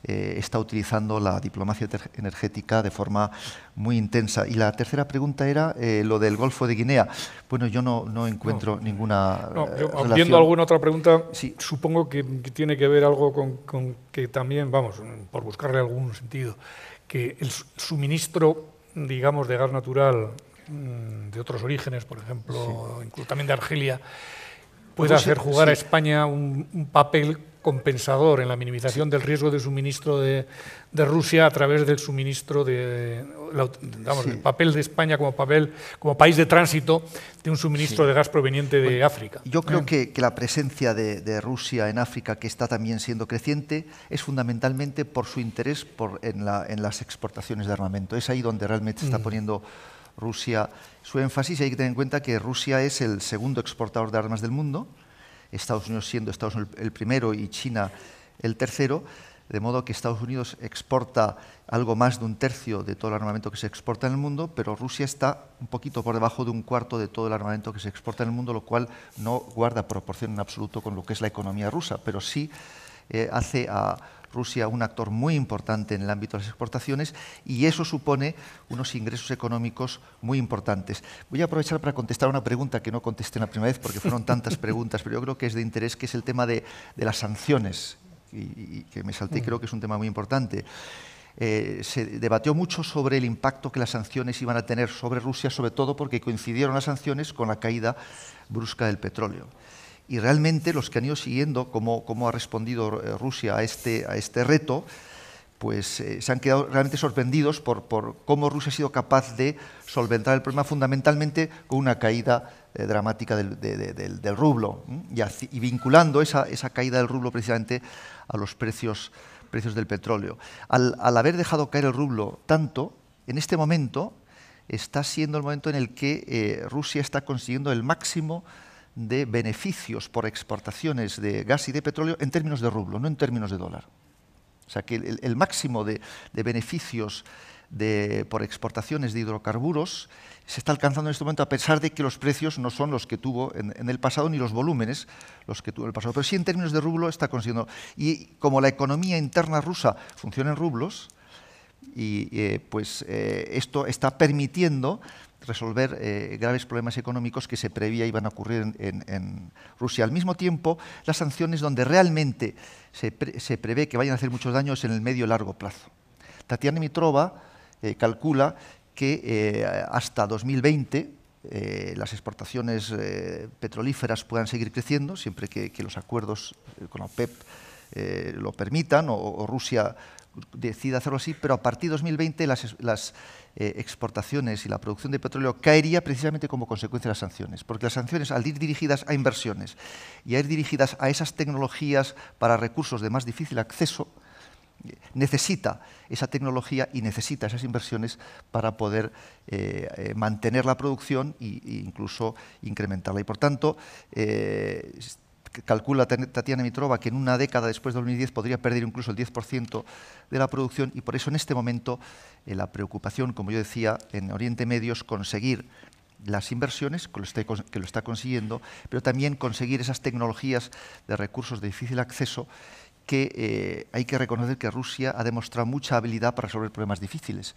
eh, está utilizando la diplomacia energética de forma muy intensa. Y la tercera pregunta era eh, lo del Golfo de Guinea. Bueno, yo no, no encuentro ninguna. No, Viendo alguna otra pregunta, sí. supongo que tiene que ver algo con, que también, vamos, por buscarle algún sentido, que el suministro, digamos, de gas natural Mm, de otros orígenes, por ejemplo, incluso también de Argelia, puede hacer jugar a España un, papel compensador en la minimización del riesgo de suministro de, Rusia a través del suministro de, el papel de España como papel como país de tránsito de un suministro de gas proveniente de África. Yo creo eh. que, la presencia de, Rusia en África, que está también siendo creciente, es fundamentalmente por su interés por, en, en, las exportaciones de armamento. Es ahí donde realmente se está mm. poniendo Rusia, su énfasis, y hay que tener en cuenta que Rusia es el segundo exportador de armas del mundo, Estados Unidos siendo Estados el primero y China el tercero, de modo que Estados Unidos exporta algo más de un tercio de todo el armamento que se exporta en el mundo, pero Rusia está un poquito por debajo de un cuarto de todo el armamento que se exporta en el mundo, lo cual no guarda proporción en absoluto con lo que es la economía rusa, pero sí eh, hace a Rusia un actor muy importante en el ámbito de las exportaciones y eso supone unos ingresos económicos muy importantes. Voy a aprovechar para contestar una pregunta que no contesté en la primera vez porque fueron tantas preguntas, pero yo creo que es de interés, que es el tema de, las sanciones, y, que me salté, mm. creo que es un tema muy importante. Eh, se debatió mucho sobre el impacto que las sanciones iban a tener sobre Rusia, sobre todo porque coincidieron las sanciones con la caída brusca del petróleo. Y realmente los que han ido siguiendo cómo, ha respondido eh, Rusia este, a este, reto, pues eh, se han quedado realmente sorprendidos por, cómo Rusia ha sido capaz de solventar el problema fundamentalmente con una caída eh, dramática del, rublo y, vinculando esa, caída del rublo precisamente a los precios, del petróleo. Al, haber dejado caer el rublo tanto, en este momento está siendo el momento en el que Rusia está consiguiendo el máximo de beneficios por exportaciones de gas y de petróleo en términos de rublo, no en términos de dólar. O sea que el, máximo de, beneficios de, por exportaciones de hidrocarburos se está alcanzando en este momento a pesar de que los precios no son los que tuvo en, el pasado ni los volúmenes los que tuvo en el pasado. Pero sí en términos de rublo está consiguiendo. Y como la economía interna rusa funciona en rublos, y eh, pues eh, esto está permitiendo resolver eh, graves problemas económicos que se prevía iban a ocurrir en, Rusia. Al mismo tiempo, las sanciones donde realmente se, prevé que vayan a hacer muchos daños en el medio y largo plazo. Tatiana Mitrova eh, calcula que eh, hasta 2020 las exportaciones petrolíferas puedan seguir creciendo, siempre que, los acuerdos con la OPEP lo permitan o, Rusia decida hacerlo así, pero a partir de 2020 las eh, exportaciones y la producción de petróleo caería precisamente como consecuencia de las sanciones, porque las sanciones, al ir dirigidas a inversiones y a ir dirigidas a esas tecnologías para recursos de más difícil acceso, necesita esa tecnología y necesita esas inversiones para poder eh, eh, mantener la producción e, incluso incrementarla. Y por tanto, calcula Tatiana Mitrova que en una década después de 2010 podría perder incluso el 10% de la producción y por eso en este momento eh, la preocupación, como yo decía, en Oriente Medio es conseguir las inversiones, que lo, está consiguiendo, pero también conseguir esas tecnologías de recursos de difícil acceso que eh, hay que reconocer que Rusia ha demostrado mucha habilidad para resolver problemas difíciles.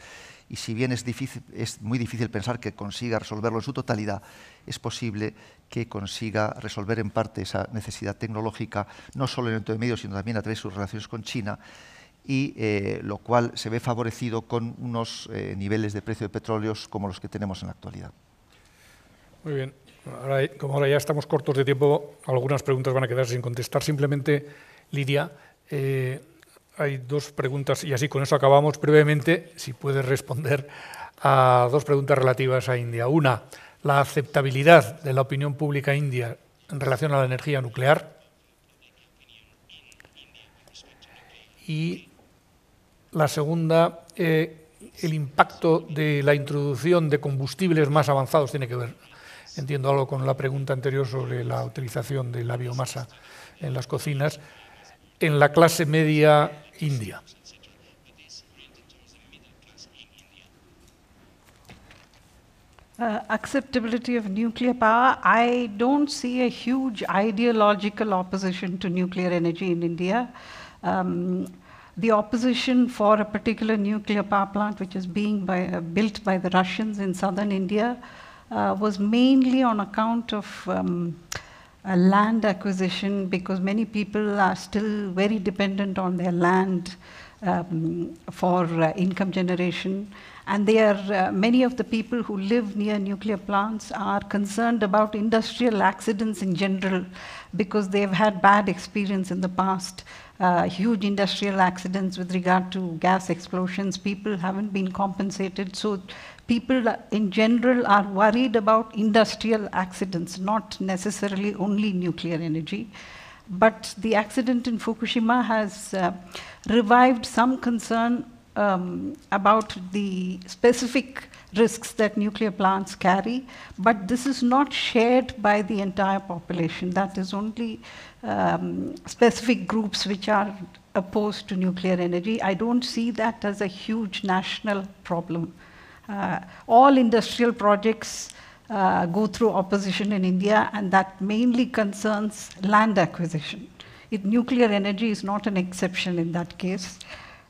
Y si bien es, difícil, es muy difícil pensar que consiga resolverlo en su totalidad, es posible que consiga resolver en parte esa necesidad tecnológica, no solo en el Medio, sino también a través de sus relaciones con China, y eh, lo cual se ve favorecido con unos eh, niveles de precio de petróleos como los que tenemos en la actualidad. Muy bien. como ahora ya estamos cortos de tiempo, algunas preguntas van a quedar sin contestar. Simplemente, Lidia, eh, hay dos preguntas y así con eso acabamos brevemente, si puedes responder a dos preguntas relativas a India. Una, la aceptabilidad de la opinión pública india en relación a la energía nuclear y la segunda, eh, el impacto de la introducción de combustibles más avanzados tiene que ver, entiendo algo con la pregunta anterior sobre la utilización de la biomasa en las cocinas, en la clase media india. uh, acceptability of nuclear power, I don't see a huge ideological opposition to nuclear energy in India. Um, the opposition for a particular nuclear power plant, which is being by, uh, built by the Russians in southern India, uh, was mainly on account of um, land acquisition because many people are still very dependent on their land um, for uh, income generation and they are, uh, many of the people who live near nuclear plants are concerned about industrial accidents in general because they've had bad experience in the past. Uh, huge industrial accidents with regard to gas explosions. People haven't been compensated. So people in general are worried about industrial accidents, not necessarily only nuclear energy. But the accident in Fukushima has uh, revived some concern um, about the specific risks that nuclear plants carry, but this is not shared by the entire population. That is only um, specific groups which are opposed to nuclear energy. I don't see that as a huge national problem. Uh, all industrial projects uh, go through opposition in India, and that mainly concerns land acquisition. It, nuclear energy is not an exception in that case.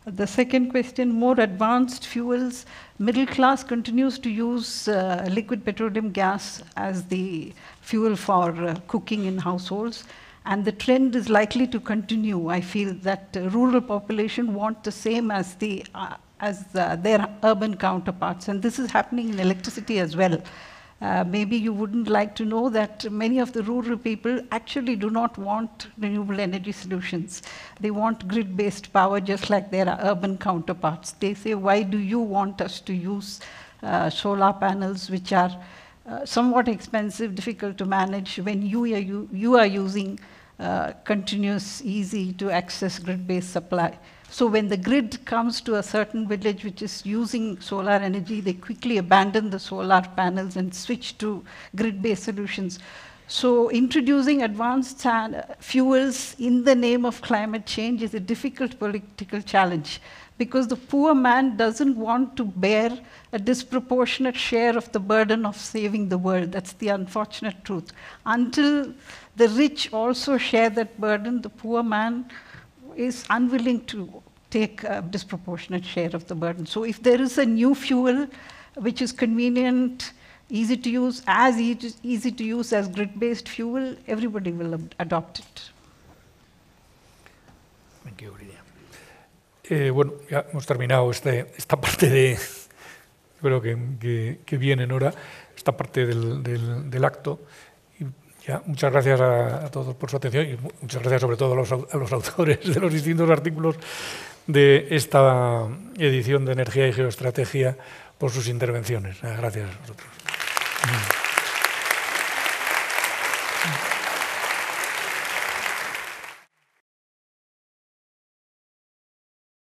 The second question, more advanced fuels. Middle class continues to use uh, liquid petroleum gas as the fuel for uh, cooking in households. And the trend is likely to continue. I feel that uh, rural population want the same as, the, uh, as uh, their urban counterparts. And this is happening in electricity as well. Uh, maybe you wouldn't like to know that many of the rural people actually do not want renewable energy solutions. They want grid-based power just like their urban counterparts. They say, why do you want us to use uh, solar panels which are uh, somewhat expensive, difficult to manage when you are, you, you are using uh, continuous, easy to access grid-based supply? So when the grid comes to a certain village which is using solar energy, they quickly abandon the solar panels and switch to grid-based solutions. So introducing advanced uh, fuels in the name of climate change is a difficult political challenge because the poor man doesn't want to bear a disproportionate share of the burden of saving the world. That's the unfortunate truth. Until the rich also share that burden, the poor man is unwilling to take a disproportionate share of the burden. So if there is a new fuel which is convenient, easy to use, as easy to use as grid-based fuel, everybody will adopt it. Thank you, Aurelia. Eh, bueno, ya hemos terminado este, esta parte de, creo que, que, que viene en hora, esta parte del, del, del acto. muchas gracias a, todos por su atención y muchas gracias sobre todo a los, autores de los distintos artículos de esta edición de Energía y Geoestrategia por sus intervenciones. Ah, gracias a vosotros.